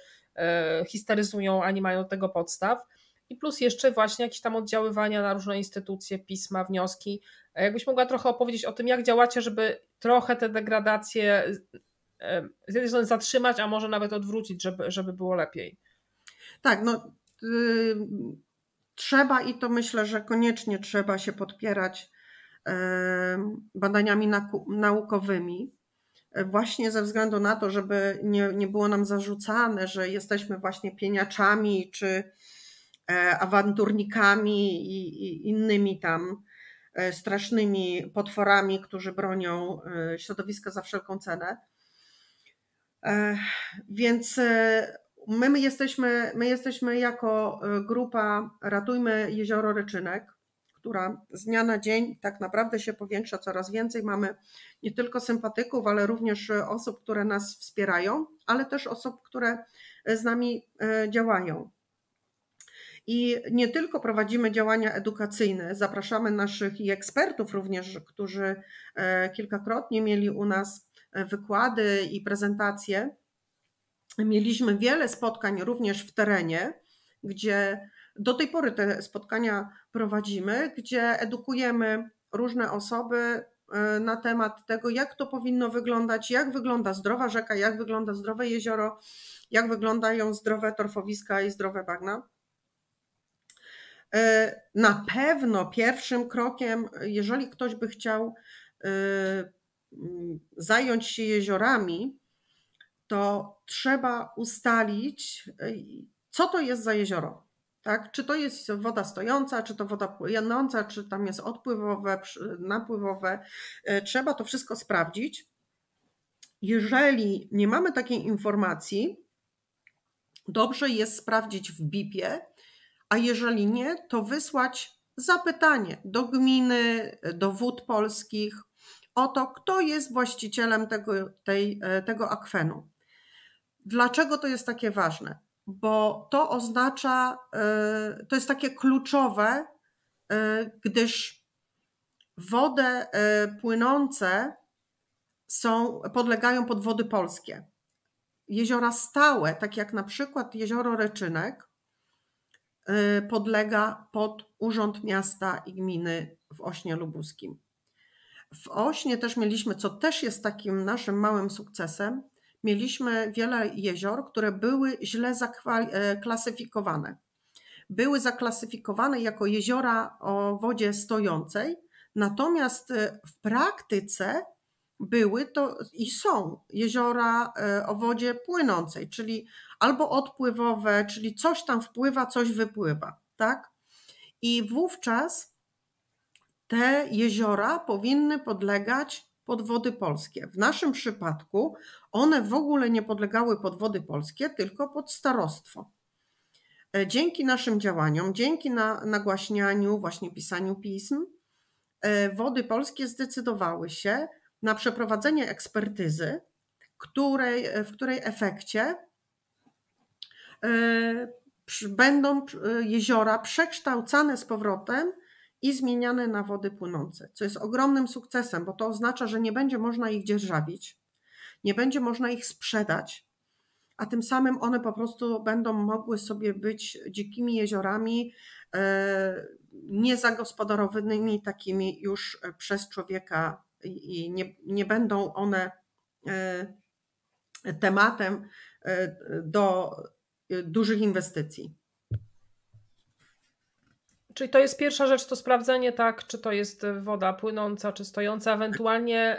histeryzują, a nie mają do tego podstaw. I plus jeszcze właśnie jakieś tam oddziaływania na różne instytucje, pisma, wnioski, jakbyś mogła trochę opowiedzieć o tym, jak działacie, żeby trochę te degradacje z jednej strony zatrzymać, a może nawet odwrócić, żeby, żeby było lepiej. Tak, no y, trzeba i to myślę, że koniecznie trzeba się podpierać y, badaniami naukowymi, e, właśnie ze względu na to, żeby nie, nie było nam zarzucane, że jesteśmy właśnie pieniaczami czy e, awanturnikami i, i innymi tam E, strasznymi potworami, którzy bronią e, środowiska za wszelką cenę. E, więc my, my, jesteśmy, my jesteśmy jako grupa Ratujmy Jezioro Ryczynek, która z dnia na dzień tak naprawdę się powiększa coraz więcej. Mamy nie tylko sympatyków, ale również osób, które nas wspierają, ale też osób, które z nami działają. I nie tylko prowadzimy działania edukacyjne, zapraszamy naszych i ekspertów również, którzy e, kilkakrotnie mieli u nas e, wykłady i prezentacje. Mieliśmy wiele spotkań również w terenie, gdzie do tej pory te spotkania prowadzimy, gdzie edukujemy różne osoby e, na temat tego, jak to powinno wyglądać, jak wygląda zdrowa rzeka, jak wygląda zdrowe jezioro, jak wyglądają zdrowe torfowiska i zdrowe bagna. Na pewno pierwszym krokiem, jeżeli ktoś by chciał y, zająć się jeziorami, to trzeba ustalić, y, co to jest za jezioro. Tak? Czy to jest woda stojąca, czy to woda płynąca, czy tam jest odpływowe, napływowe. Y, trzeba to wszystko sprawdzić. Jeżeli nie mamy takiej informacji, dobrze jest sprawdzić w BIP-ie, a jeżeli nie, to wysłać zapytanie do gminy, do wód polskich o to, kto jest właścicielem tego, tej, e, tego akwenu. Dlaczego to jest takie ważne? Bo to oznacza, e, to jest takie kluczowe, e, gdyż wody płynące są, podlegają pod wody polskie. Jeziora stałe, tak jak na przykład jezioro Reczynek, Y, podlega pod Urząd Miasta i Gminy w Ośnie Lubuskim. W Ośnie też mieliśmy, co też jest takim naszym małym sukcesem, mieliśmy wiele jezior, które były źle e, klasyfikowane. Były zaklasyfikowane jako jeziora o wodzie stojącej, natomiast e, w praktyce były to i są jeziora e, o wodzie płynącej, czyli albo odpływowe, czyli coś tam wpływa, coś wypływa, tak? I wówczas te jeziora powinny podlegać pod wody polskie. W naszym przypadku one w ogóle nie podlegały pod wody polskie, tylko pod starostwo. E, dzięki naszym działaniom, dzięki na, nagłaśnianiu, właśnie pisaniu pism, e, wody polskie zdecydowały się, na przeprowadzenie ekspertyzy, której, w której efekcie e, będą jeziora przekształcane z powrotem i zmieniane na wody płynące, co jest ogromnym sukcesem, bo to oznacza, że nie będzie można ich dzierżawić, nie będzie można ich sprzedać, a tym samym one po prostu będą mogły sobie być dzikimi jeziorami, e, niezagospodarowanymi takimi już przez człowieka i nie, nie będą one e, tematem e, do e, dużych inwestycji. Czyli to jest pierwsza rzecz, to sprawdzenie, tak, czy to jest woda płynąca, czy stojąca. Ewentualnie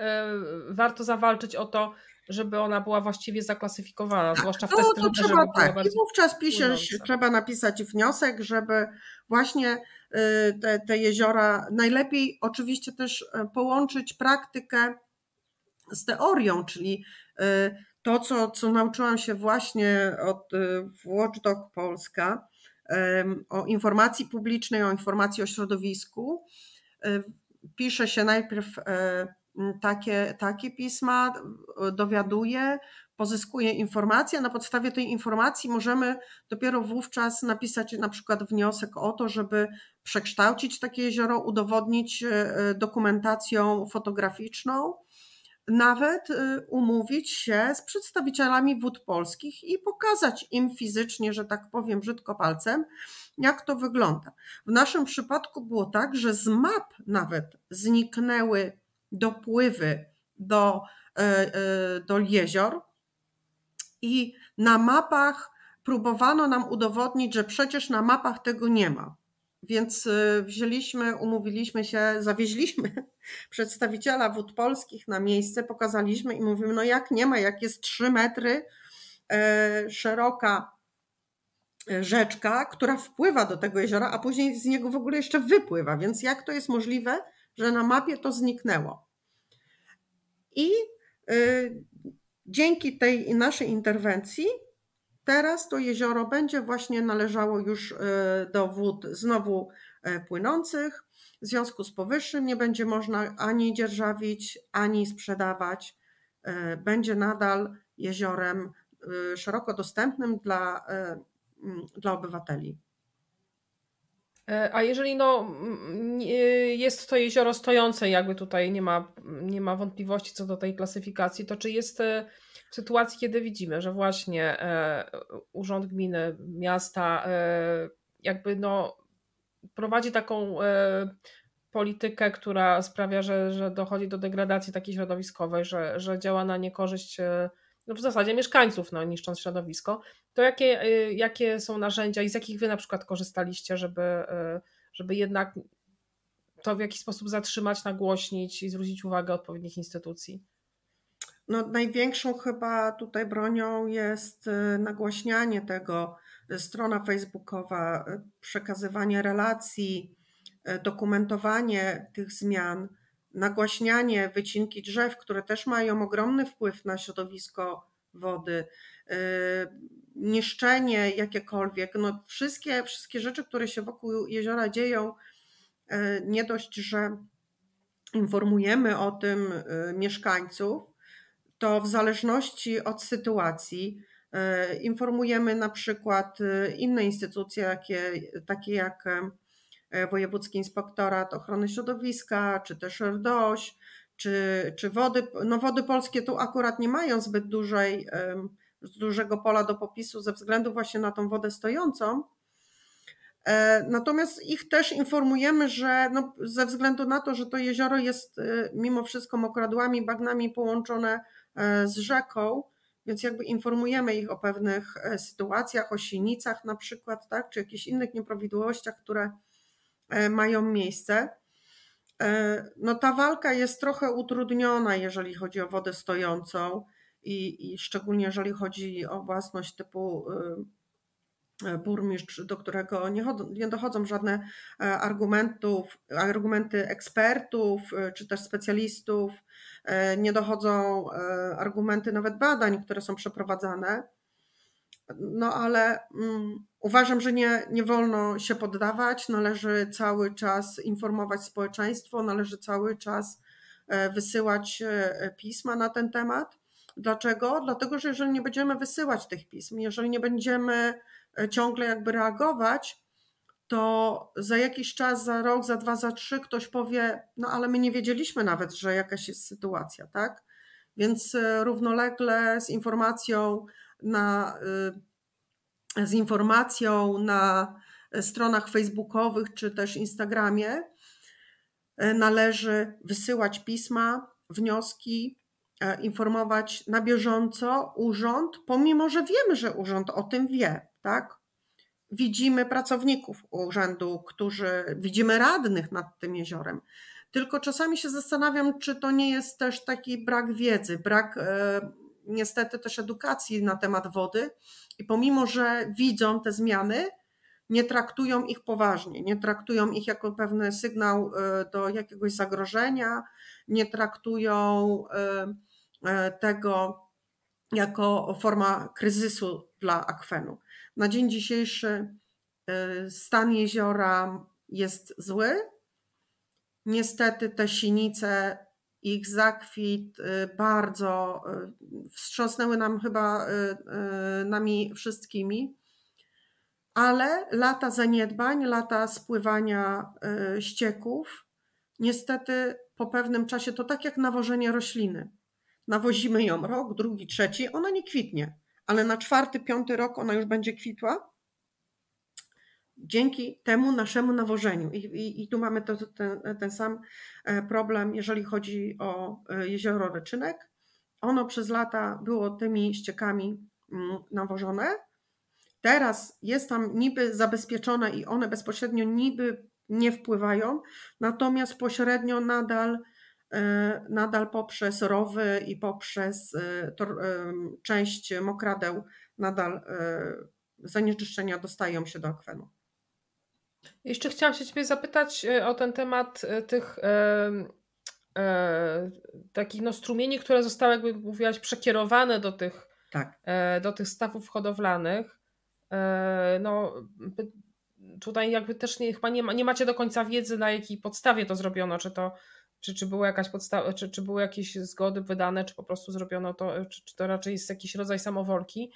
warto zawalczyć o to, żeby ona była właściwie zaklasyfikowana, tak, zwłaszcza w no, to trzeba, tak. I wówczas piszesz, trzeba napisać wniosek, żeby właśnie y, te, te jeziora najlepiej oczywiście też y, połączyć praktykę z teorią, czyli y, to, co, co nauczyłam się właśnie od Watchdog Polska o informacji publicznej, o informacji o środowisku. Pisze się najpierw e, Y, takie, takie pisma, y, dowiaduje, pozyskuje informacje. Na podstawie tej informacji możemy dopiero wówczas napisać na przykład wniosek o to, żeby przekształcić takie jezioro, udowodnić y, dokumentacją fotograficzną, nawet umówić się z przedstawicielami wód polskich i pokazać im fizycznie, że tak powiem brzydko palcem, jak to wygląda. W naszym przypadku było tak, że z map nawet zniknęły dopływy do, e, e, do jezior. I na mapach próbowano nam udowodnić, że przecież na mapach tego nie ma. Więc e, wzięliśmy, umówiliśmy się, zawieźliśmy [LAUGHS] przedstawiciela wód polskich na miejsce, pokazaliśmy i mówimy, no jak nie ma, jak jest 3 metry szeroka rzeczka, która wpływa do tego jeziora, a później z niego w ogóle jeszcze wypływa. Więc jak to jest możliwe, że na mapie to zniknęło. I y, dzięki tej naszej interwencji teraz to jezioro będzie właśnie należało już y, do wód znowu e, płynących. W związku z powyższym nie będzie można ani dzierżawić, ani sprzedawać. E, będzie nadal jeziorem y, szeroko dostępnym dla, e, dla obywateli. E, a jeżeli no, jest to jezioro stojące, jakby tutaj nie ma, nie ma wątpliwości co do tej klasyfikacji, to czy jest e, w sytuacji, kiedy widzimy, że właśnie e, urząd gminy, miasta, jakby no, prowadzi taką politykę, która sprawia, że, że dochodzi do degradacji takiej środowiskowej, że, że działa na niekorzyść no w zasadzie mieszkańców, no, niszcząc środowisko, to jakie, y, jakie są narzędzia i z jakich wy na przykład korzystaliście, żeby, y, żeby jednak to w jakiś sposób zatrzymać, nagłośnić i zwrócić uwagę odpowiednich instytucji? No, największą chyba tutaj bronią jest y, nagłaśnianie tego, strona facebookowa, przekazywanie relacji, dokumentowanie tych zmian nagłaśnianie, wycinki drzew, które też mają ogromny wpływ na środowisko wody, y, niszczenie jakiekolwiek, no wszystkie, wszystkie rzeczy, które się wokół jeziora dzieją, y, nie dość, że informujemy o tym y, mieszkańców, to w zależności od sytuacji informujemy na przykład inne instytucje, takie, takie jak E, wojewódzki Inspektorat Ochrony Środowiska, czy też RDOŚ, czy, czy wody, no wody polskie tu akurat nie mają zbyt dużej, dużego pola do popisu ze względu właśnie na tą wodę stojącą. E, natomiast ich też informujemy, że no, ze względu na to, że to jezioro jest e, mimo wszystko mokradłami, bagnami połączone z rzeką, więc jakby informujemy ich o pewnych sytuacjach, o silnicach na przykład, tak, czy jakichś innych nieprawidłowościach, które E, mają miejsce. E, no ta walka jest trochę utrudniona, jeżeli chodzi o wodę stojącą i, i szczególnie jeżeli chodzi o własność typu e, burmistrz, do którego nie, nie dochodzą żadne argumentów, argumenty ekspertów czy też specjalistów, nie dochodzą argumenty nawet badań, które są przeprowadzane. No ale mm, uważam, że nie, nie wolno się poddawać, należy cały czas informować społeczeństwo, należy cały czas e, wysyłać e, pisma na ten temat. Dlaczego? Dlatego, że jeżeli nie będziemy wysyłać tych pism, jeżeli nie będziemy e, ciągle jakby reagować, to za jakiś czas, za rok, za dwa, za trzy ktoś powie, no ale my nie wiedzieliśmy nawet, że jakaś jest sytuacja, tak? Więc równolegle z informacją na, y, z informacją na stronach facebookowych czy też Instagramie. Y, należy wysyłać pisma, wnioski, e, informować na bieżąco urząd, pomimo że wiemy, że urząd o tym wie, tak? Widzimy pracowników urzędu, którzy widzimy radnych nad tym jeziorem. Tylko czasami się zastanawiam, czy to nie jest też taki brak wiedzy, brak e, niestety też edukacji na temat wody i pomimo, że widzą te zmiany, nie traktują ich poważnie, nie traktują ich jako pewny sygnał e, do jakiegoś zagrożenia, nie traktują e, e, tego jako forma kryzysu dla akwenu. Na dzień dzisiejszy stan jeziora jest zły. Niestety te sinice ich zakwit y, bardzo y, wstrząsnęły nam chyba y, nami wszystkimi. Ale lata zaniedbań, lata spływania ścieków, niestety po pewnym czasie to tak jak nawożenie rośliny. Nawozimy ją rok, drugi, trzeci, ona nie kwitnie, ale na czwarty, piąty rok ona już będzie kwitła dzięki temu naszemu nawożeniu. I, i, i tu mamy to, ten, ten, sam e, problem, jeżeli chodzi o e, jezioro Ryczynek. Ono przez lata było tymi ściekami mm, nawożone. Teraz jest tam niby zabezpieczone i one bezpośrednio niby nie wpływają, natomiast pośrednio nadal, e, nadal poprzez rowy i poprzez część mokradeł nadal zanieczyszczenia dostają się do akwenu. Jeszcze chciałam się Ciebie zapytać e, o ten temat e, tych e, e, takich no, strumieni, które zostały, jakby mówiłaś, przekierowane do tych, tak. e, do tych stawów hodowlanych. E, no, tutaj jakby też nie, chyba nie, ma, nie macie do końca wiedzy, na jakiej podstawie to zrobiono, czy to czy, czy było jakaś podstawa, czy, czy były jakieś zgody wydane, czy po prostu zrobiono to, czy, czy to raczej jest jakiś rodzaj samowolki.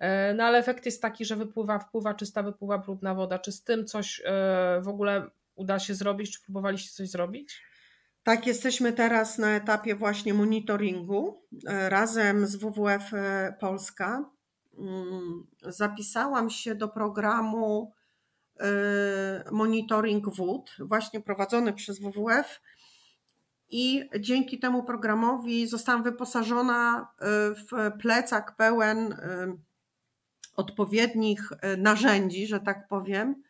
E, no ale efekt jest taki, że wypływa, wpływa czysta, wypływa brudna woda. Czy z tym coś e, w ogóle uda się zrobić? Czy próbowaliście coś zrobić? Tak, jesteśmy teraz na etapie właśnie monitoringu e, razem z WWF Polska. Mm, zapisałam się do programu Monitoring Wód, właśnie prowadzony przez WWF. I dzięki temu programowi zostałam wyposażona w plecak pełen odpowiednich e, narzędzi, że tak powiem,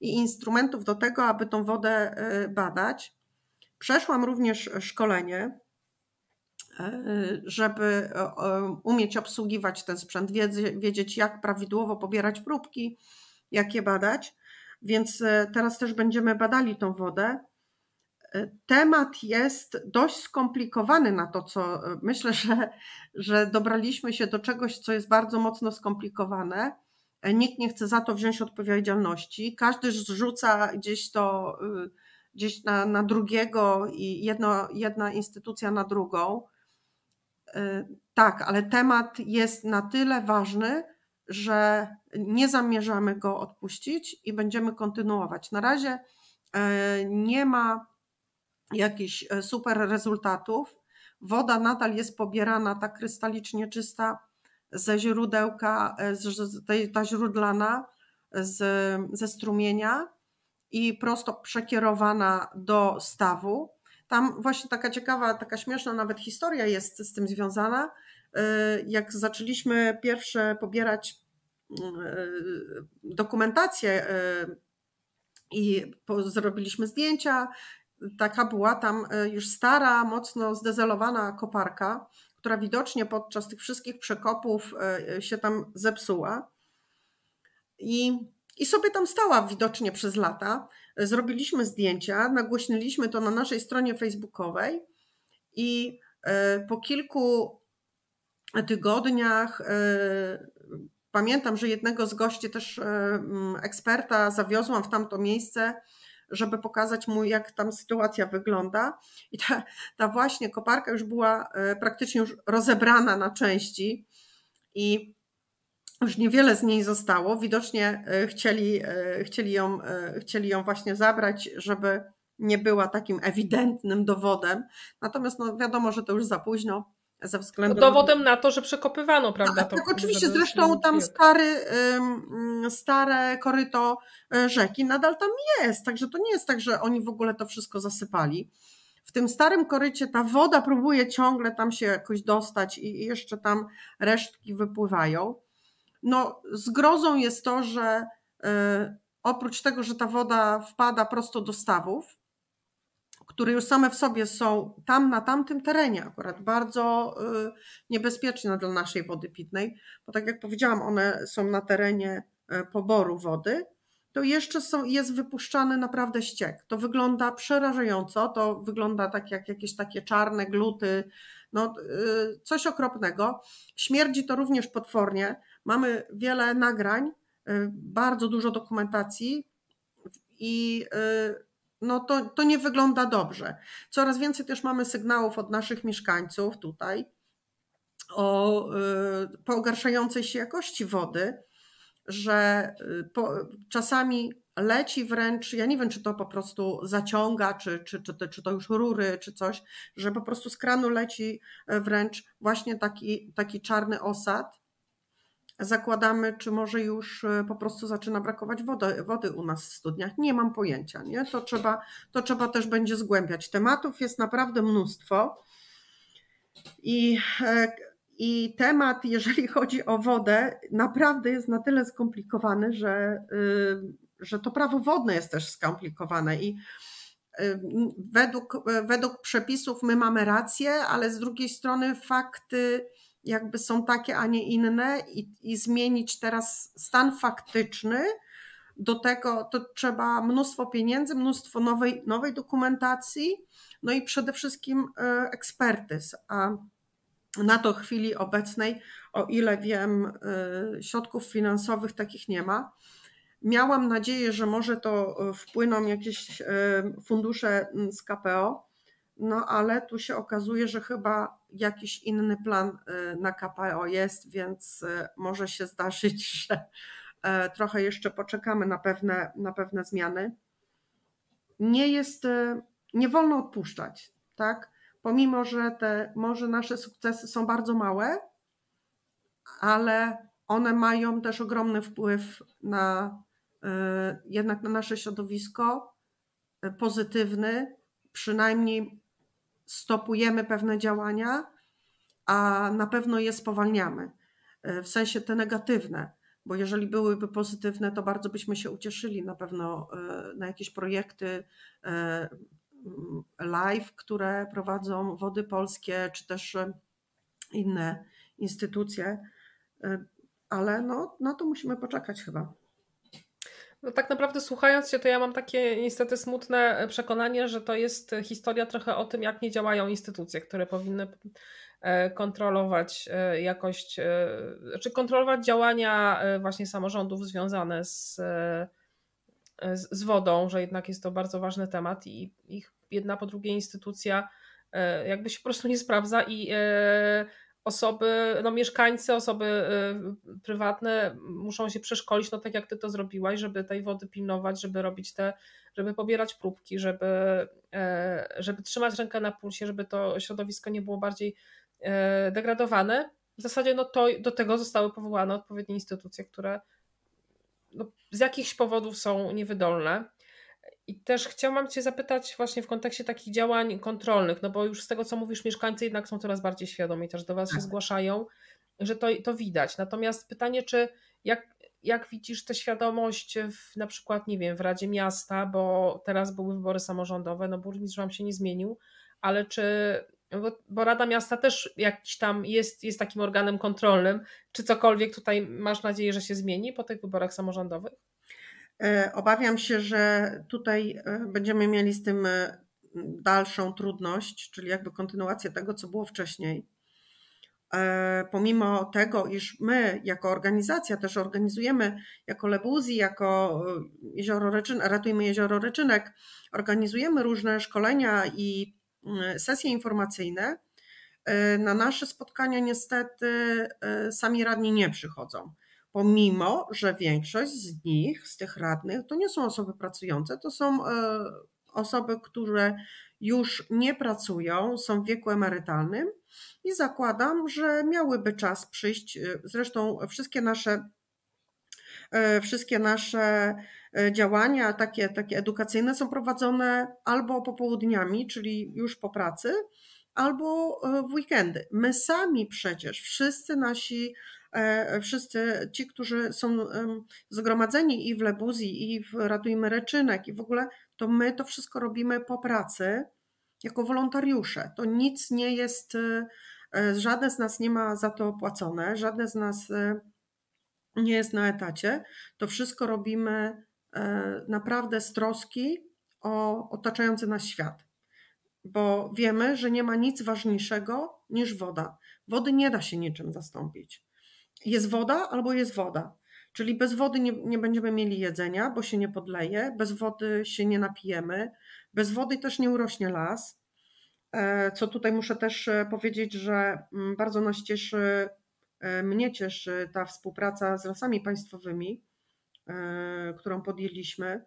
i instrumentów do tego, aby tą wodę e, badać. Przeszłam również szkolenie, e, żeby umieć obsługiwać ten sprzęt, wiedzieć jak prawidłowo pobierać próbki, jak je badać. Więc teraz też będziemy badali tą wodę. Temat jest dość skomplikowany na to, co myślę, że, że dobraliśmy się do czegoś, co jest bardzo mocno skomplikowane. Nikt nie chce za to wziąć odpowiedzialności. Każdy zrzuca gdzieś to y, gdzieś na, na drugiego i jedno, jedna instytucja na drugą. Y, tak, ale temat jest na tyle ważny, że nie zamierzamy go odpuścić i będziemy kontynuować. Na razie y, nie ma jakichś e, super rezultatów. Woda nadal jest pobierana tak krystalicznie czysta ze źródełka, e, z, tej, ta źródlana e, z, ze strumienia i prosto przekierowana do stawu. Tam właśnie taka ciekawa, taka śmieszna nawet historia jest z tym związana. Jak zaczęliśmy pierwsze pobierać dokumentację i zrobiliśmy zdjęcia taka była tam e, już stara, mocno zdezelowana koparka, która widocznie podczas tych wszystkich przekopów e, e, się tam zepsuła. I, i sobie tam stała widocznie przez lata. Zrobiliśmy zdjęcia, nagłośniliśmy to na naszej stronie facebookowej i po kilku tygodniach pamiętam, że jednego z gości też eksperta zawiozłam w tamto miejsce żeby pokazać mu, jak tam sytuacja wygląda. I ta, ta właśnie koparka już była e, praktycznie już rozebrana na części i już niewiele z niej zostało. Widocznie e, chcieli, e, chcieli, ją, chcieli ją właśnie zabrać, żeby nie była takim ewidentnym dowodem. Natomiast no, wiadomo, że to już za późno. Dowodem na to, że przekopywano, prawda? tak, tak oczywiście, zresztą tam stary, mm, stare koryto e, rzeki nadal tam jest, także to nie jest tak, że oni w ogóle to wszystko zasypali. W tym starym korycie ta woda próbuje ciągle tam się jakoś dostać i jeszcze tam resztki wypływają. No, zgrozą jest to, że e, oprócz tego, że ta woda wpada prosto do stawów, które już same w sobie są tam, na tamtym terenie akurat bardzo y, niebezpieczne dla naszej wody pitnej, bo tak jak powiedziałam, one są na terenie e, poboru wody, to jeszcze są, jest wypuszczany naprawdę ściek. To wygląda przerażająco, to wygląda tak jak jakieś takie czarne gluty, no, y, coś okropnego. Śmierdzi to również potwornie. Mamy wiele nagrań, y, bardzo dużo dokumentacji i no to, to nie wygląda dobrze. Coraz więcej też mamy sygnałów od naszych mieszkańców tutaj o y, pogarszającej się jakości wody, że y, po, czasami leci wręcz, ja nie wiem, czy to po prostu zaciąga, czy, czy, czy, czy to już rury, czy coś, że po prostu z kranu leci e, wręcz właśnie taki, taki czarny osad zakładamy, czy może już e, po prostu zaczyna brakować wody, wody u nas w studniach. Nie mam pojęcia, nie? To trzeba, to trzeba też będzie zgłębiać. Tematów jest naprawdę mnóstwo. I, e, I temat, jeżeli [LAUGHS] chodzi o wodę, naprawdę jest na tyle skomplikowany, że, y, że to prawo wodne jest też skomplikowane. I y, według, według przepisów my mamy rację, ale z drugiej strony fakty jakby są takie, a nie inne, i, i zmienić teraz stan faktyczny. Do tego to trzeba mnóstwo pieniędzy, mnóstwo nowej, nowej dokumentacji, no i przede wszystkim e, ekspertyz. A na to chwili obecnej, o ile wiem, e, środków finansowych takich nie ma. Miałam nadzieję, że może to e, wpłyną jakieś fundusze z KPO, no ale tu się okazuje, że chyba jakiś inny plan y, na KPO jest, więc y, może się zdarzyć, [LAUGHS] że e, trochę jeszcze poczekamy na pewne, na pewne zmiany. Nie jest, y, nie wolno odpuszczać, tak? Pomimo, że te może nasze sukcesy są bardzo małe, ale one mają też ogromny wpływ na jednak na nasze środowisko pozytywny, przynajmniej stopujemy pewne działania, a na pewno je spowalniamy. E, w sensie te negatywne, bo jeżeli byłyby pozytywne, to bardzo byśmy się ucieszyli na pewno e, na jakieś projekty e, mm, live, które prowadzą Wody Polskie czy też inne instytucje, ale no, na to musimy poczekać chyba. No tak naprawdę słuchając się, to ja mam takie niestety smutne przekonanie, że to jest historia trochę o tym, jak nie działają instytucje, które powinny e, kontrolować e, jakość, e, czy znaczy kontrolować działania właśnie samorządów związane z, z wodą, że jednak jest to bardzo ważny temat i ich jedna po drugiej instytucja jakby się po prostu nie sprawdza i osoby, no mieszkańcy, osoby y, prywatne muszą się przeszkolić, no tak jak ty to zrobiłaś, żeby tej wody pilnować, żeby robić te, żeby pobierać próbki, żeby, e, żeby trzymać rękę na pulsie, żeby to środowisko nie było bardziej e, degradowane. W zasadzie no to, do tego zostały powołane odpowiednie instytucje, które no, z jakichś powodów są niewydolne i też chciałam Cię zapytać właśnie w kontekście takich działań kontrolnych, no bo już z tego, co mówisz, mieszkańcy jednak są coraz bardziej świadomi, też do Was się tak. zgłaszają, że to, to widać. Natomiast pytanie, czy jak, jak widzisz tę świadomość w, na przykład, nie wiem, w Radzie Miasta, bo teraz były wybory samorządowe, no burmistrz Wam się nie zmienił, ale czy bo, bo, Rada Miasta też jakiś tam jest, jest takim organem kontrolnym. Czy cokolwiek tutaj masz nadzieję, że się zmieni po tych wyborach samorządowych? E, obawiam się, że tutaj e, będziemy mieli z tym e, dalszą trudność, czyli jakby kontynuację tego, co było wcześniej. Pomimo tego, iż my jako organizacja też organizujemy, jako Lebuzi, jako Jezioro Ryczyn, Ratujmy Jezioro Ryczynek, organizujemy różne szkolenia i mm, sesje informacyjne, na nasze spotkania niestety sami radni nie przychodzą pomimo że większość z nich, z tych radnych, to nie są osoby pracujące, to są e, osoby, które już nie pracują, są w wieku emerytalnym i zakładam, że miałyby czas przyjść. E, zresztą wszystkie nasze e, wszystkie nasze działania takie, takie edukacyjne są prowadzone albo popołudniami, czyli już po pracy, albo w weekendy. My sami przecież, wszyscy nasi E, wszyscy ci, którzy są zgromadzeni i w Lebuzji, i w Radujmy Reczynek, i w ogóle, to my to wszystko robimy po pracy jako wolontariusze. To nic nie jest, e, e, żadne z nas nie ma za to opłacone, żadne z nas nie jest na etacie. To wszystko robimy naprawdę z troski o otaczający nas świat. Bo wiemy, że nie ma nic ważniejszego niż woda. Wody nie da się niczym zastąpić jest woda albo jest woda. Czyli bez wody nie, nie będziemy mieli jedzenia, bo się nie podleje, bez wody się nie napijemy, bez wody też nie urośnie las. E, co tutaj muszę też e, powiedzieć, że mm, bardzo nas cieszy, e, mnie cieszy ta współpraca z lasami państwowymi, którą podjęliśmy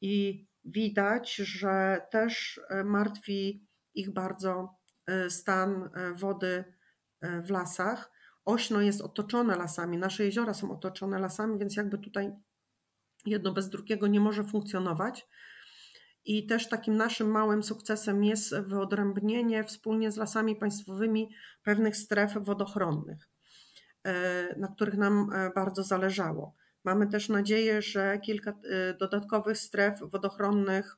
i widać, że też martwi ich bardzo stan wody w lasach Ośno jest otoczone lasami, nasze jeziora są otoczone lasami, więc jakby tutaj jedno bez drugiego nie może funkcjonować. I też takim naszym małym sukcesem jest wyodrębnienie wspólnie z lasami państwowymi pewnych stref wodochronnych, e, na których nam e, bardzo zależało. Mamy też nadzieję, że kilka e, dodatkowych stref wodochronnych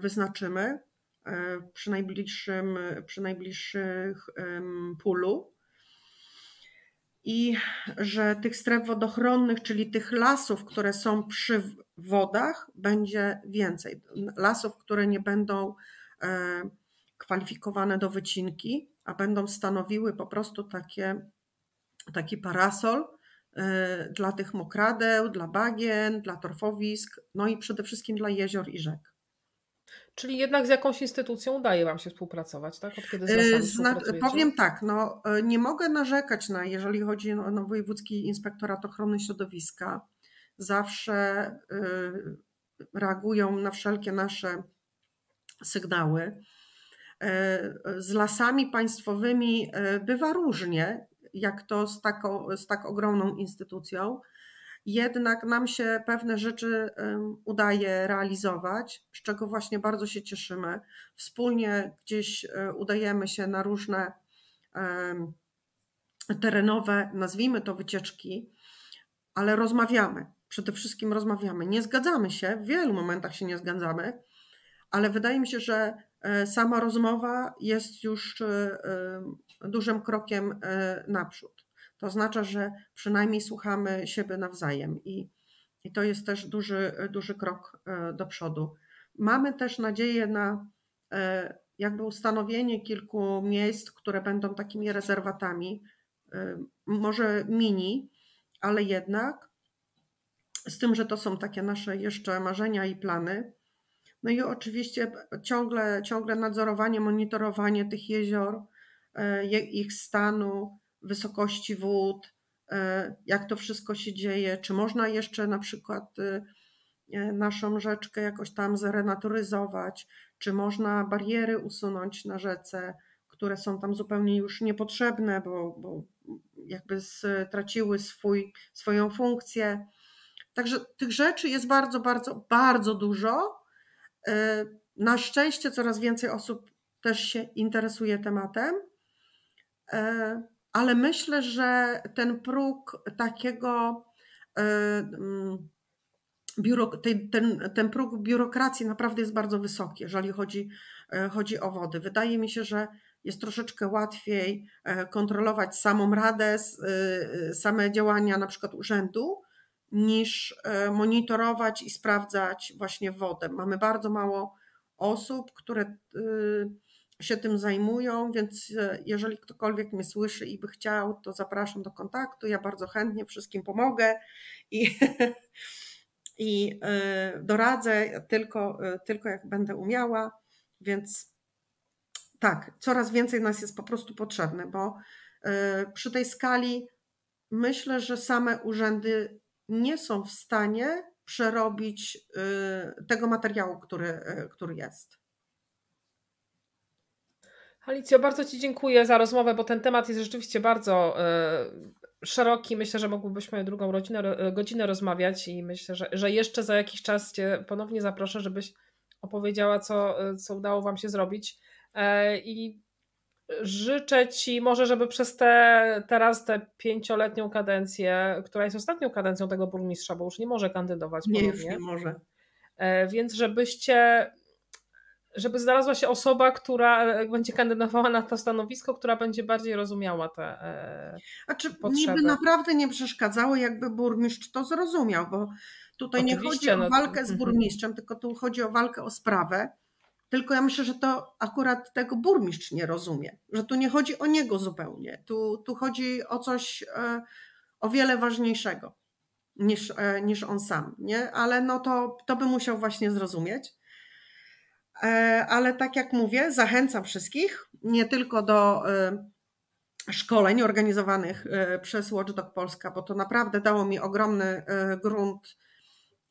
wyznaczymy przy, najbliższym, przy najbliższych pulu i że tych stref wodochronnych, czyli tych lasów, które są przy wodach, będzie więcej. Lasów, które nie będą e, kwalifikowane do wycinki, a będą stanowiły po prostu takie, taki parasol e, dla tych mokradeł, dla bagien, dla torfowisk, no i przede wszystkim dla jezior i rzek. Czyli jednak z jakąś instytucją udaje Wam się współpracować, tak? Od kiedy Zna, e, Powiem tak, no, e, nie mogę narzekać na, jeżeli chodzi o no, Wojewódzki Inspektorat Ochrony Środowiska. Zawsze y, reagują na wszelkie nasze sygnały. z lasami państwowymi bywa różnie, jak to z, taką, z tak ogromną instytucją jednak nam się pewne rzeczy udaje realizować, z czego właśnie bardzo się cieszymy. Wspólnie gdzieś e, udajemy się na różne terenowe, nazwijmy to wycieczki, ale rozmawiamy. Przede wszystkim rozmawiamy. Nie zgadzamy się, w wielu momentach się nie zgadzamy, ale wydaje mi się, że e, sama rozmowa jest już e, dużym krokiem naprzód to oznacza, że przynajmniej słuchamy siebie nawzajem i, i to jest też duży, duży krok e, do przodu. Mamy też nadzieję na e, jakby ustanowienie kilku miejsc, które będą takimi rezerwatami, e, może mini, ale jednak, z tym, że to są takie nasze jeszcze marzenia i plany. No i oczywiście ciągle, ciągle nadzorowanie, monitorowanie tych jezior, ich stanu, wysokości wód, e, jak to wszystko się dzieje, czy można jeszcze na przykład y, e, naszą rzeczkę jakoś tam zrenaturyzować, czy można bariery usunąć na rzece, które są tam zupełnie już niepotrzebne, bo, bo jakby straciły swój, swoją funkcję. Także tych rzeczy jest bardzo, bardzo, bardzo dużo. E, na szczęście coraz więcej osób też się interesuje tematem ale myślę, że ten próg takiego e, mm, ten, ten próg biurokracji naprawdę jest bardzo wysoki, jeżeli chodzi, e, chodzi o wody. Wydaje mi się, że jest troszeczkę łatwiej e, kontrolować samą radę, same działania na przykład urzędu, niż monitorować i sprawdzać właśnie wodę. Mamy bardzo mało osób, które y, się tym zajmują, więc e, jeżeli ktokolwiek mnie słyszy i by chciał, to zapraszam do kontaktu. Ja bardzo chętnie wszystkim pomogę i, [LAUGHS] i e, doradzę tylko, e, tylko jak będę umiała. Więc tak, coraz więcej nas jest po prostu potrzebne, bo przy tej skali myślę, że same urzędy nie są w stanie przerobić tego materiału, który, który jest. Alicjo, bardzo Ci dziękuję za rozmowę, bo ten temat jest rzeczywiście bardzo e, szeroki. Myślę, że mogłybyśmy drugą rodzinę, e, godzinę rozmawiać i myślę, że, że jeszcze za jakiś czas Cię ponownie zaproszę, żebyś opowiedziała, co, e, co udało Wam się zrobić. I życzę Ci może, żeby przez te, teraz tę pięcioletnią kadencję, która jest ostatnią kadencją tego burmistrza, bo już nie może kandydować nie, ponownie. już nie może. więc żebyście żeby znalazła się osoba, która będzie kandydowała na to stanowisko, która będzie bardziej rozumiała te e, A czy potrzeby. niby naprawdę nie przeszkadzało, jakby burmistrz to zrozumiał, bo tutaj Oczywiście, nie chodzi o no walkę no z mhm. burmistrzem, tylko tu chodzi o walkę o sprawę. Tylko ja myślę, że to akurat tego burmistrz nie rozumie, że tu nie chodzi o niego zupełnie. Tu, tu chodzi o coś e, o wiele ważniejszego niż, e, niż on sam, nie? Ale no to, to by musiał właśnie zrozumieć. E, ale tak jak mówię, zachęcam wszystkich, nie tylko do e, szkoleń organizowanych e, przez Watchdog Polska, bo to naprawdę dało mi ogromny grunt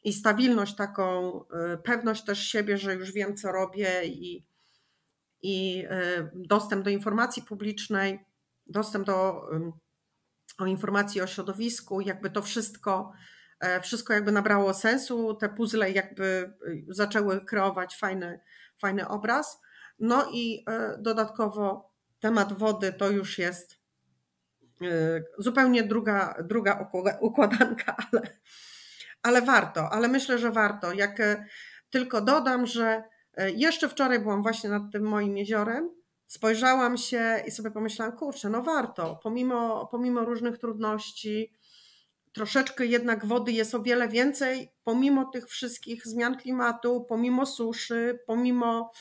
i stabilność, taką pewność też siebie, że już wiem, co robię i, i dostęp do informacji publicznej, dostęp do o informacji o środowisku, jakby to wszystko E, wszystko jakby nabrało sensu, te puzzle jakby y, zaczęły kreować fajny, fajny obraz. No i e, dodatkowo temat wody to już jest y, zupełnie druga, druga układanka, [LAUGHS] ale, ale warto, ale myślę, że warto. Jak e, tylko dodam, że jeszcze wczoraj byłam właśnie nad tym moim jeziorem, spojrzałam się i sobie pomyślałam, kurczę, no warto, pomimo, pomimo różnych trudności, troszeczkę jednak wody jest o wiele więcej, pomimo tych wszystkich zmian klimatu, pomimo suszy, pomimo,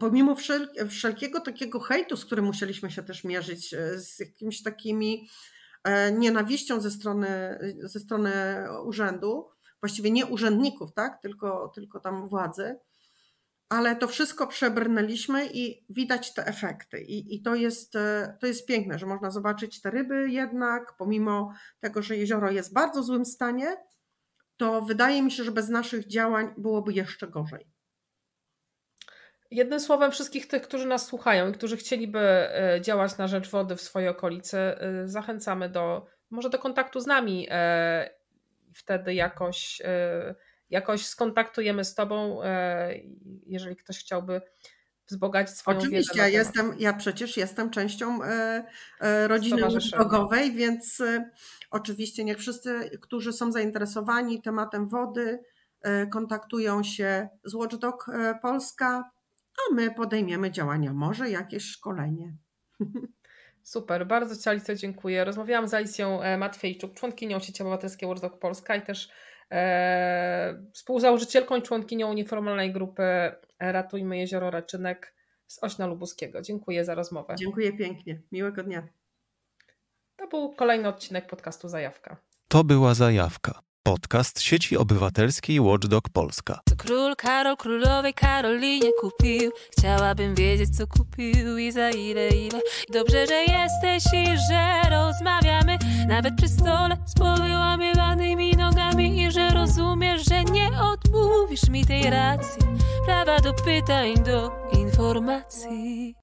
pomimo wszelkiego takiego hejtu, z którym musieliśmy się też mierzyć, e, z jakimiś takimi e, nienawiścią ze strony, ze strony urzędu, właściwie nie urzędników, tak? tylko, tylko tam władzy ale to wszystko przebrnęliśmy i widać te efekty. I, i to, jest, e, to jest piękne, że można zobaczyć te ryby jednak, pomimo tego, że jezioro jest w bardzo złym stanie, to wydaje mi się, że bez naszych działań byłoby jeszcze gorzej. Jednym słowem, wszystkich tych, którzy nas słuchają i którzy chcieliby e, działać na rzecz wody w swojej okolicy, e, zachęcamy do może do kontaktu z nami. Wtedy jakoś jakoś skontaktujemy z Tobą, e, jeżeli ktoś chciałby wzbogacić swoją Oczywiście, ja jestem, ja przecież jestem częścią e, e, rodziny drogowej, więc oczywiście niech wszyscy, którzy są zainteresowani tematem wody, kontaktują się z Watchdog Polska, a my podejmiemy działania, może jakieś szkolenie. Super, bardzo Ci Alicjo dziękuję. Rozmawiałam z Alicją Matwiejczuk, członkinią sieci obywatelskiej Watchdog Polska i też E, współzałożycielką i członkinią nieformalnej grupy Ratujmy Jezioro Raczynek z Ośna Lubuskiego. Dziękuję za rozmowę. Dziękuję pięknie. Miłego dnia. To był kolejny odcinek podcastu Zajawka. To była Zajawka. Podcast sieci obywatelskiej Watchdog Polska. Co król Karol królowej Karolinie kupił? Chciałabym wiedzieć, co kupił i za ile, ile. Dobrze, że jesteś i że rozmawiamy. Nawet przy stole z powyłamywanymi nogami i że rozumiesz, że nie odmówisz mi tej racji. Prawa do pytań, do informacji.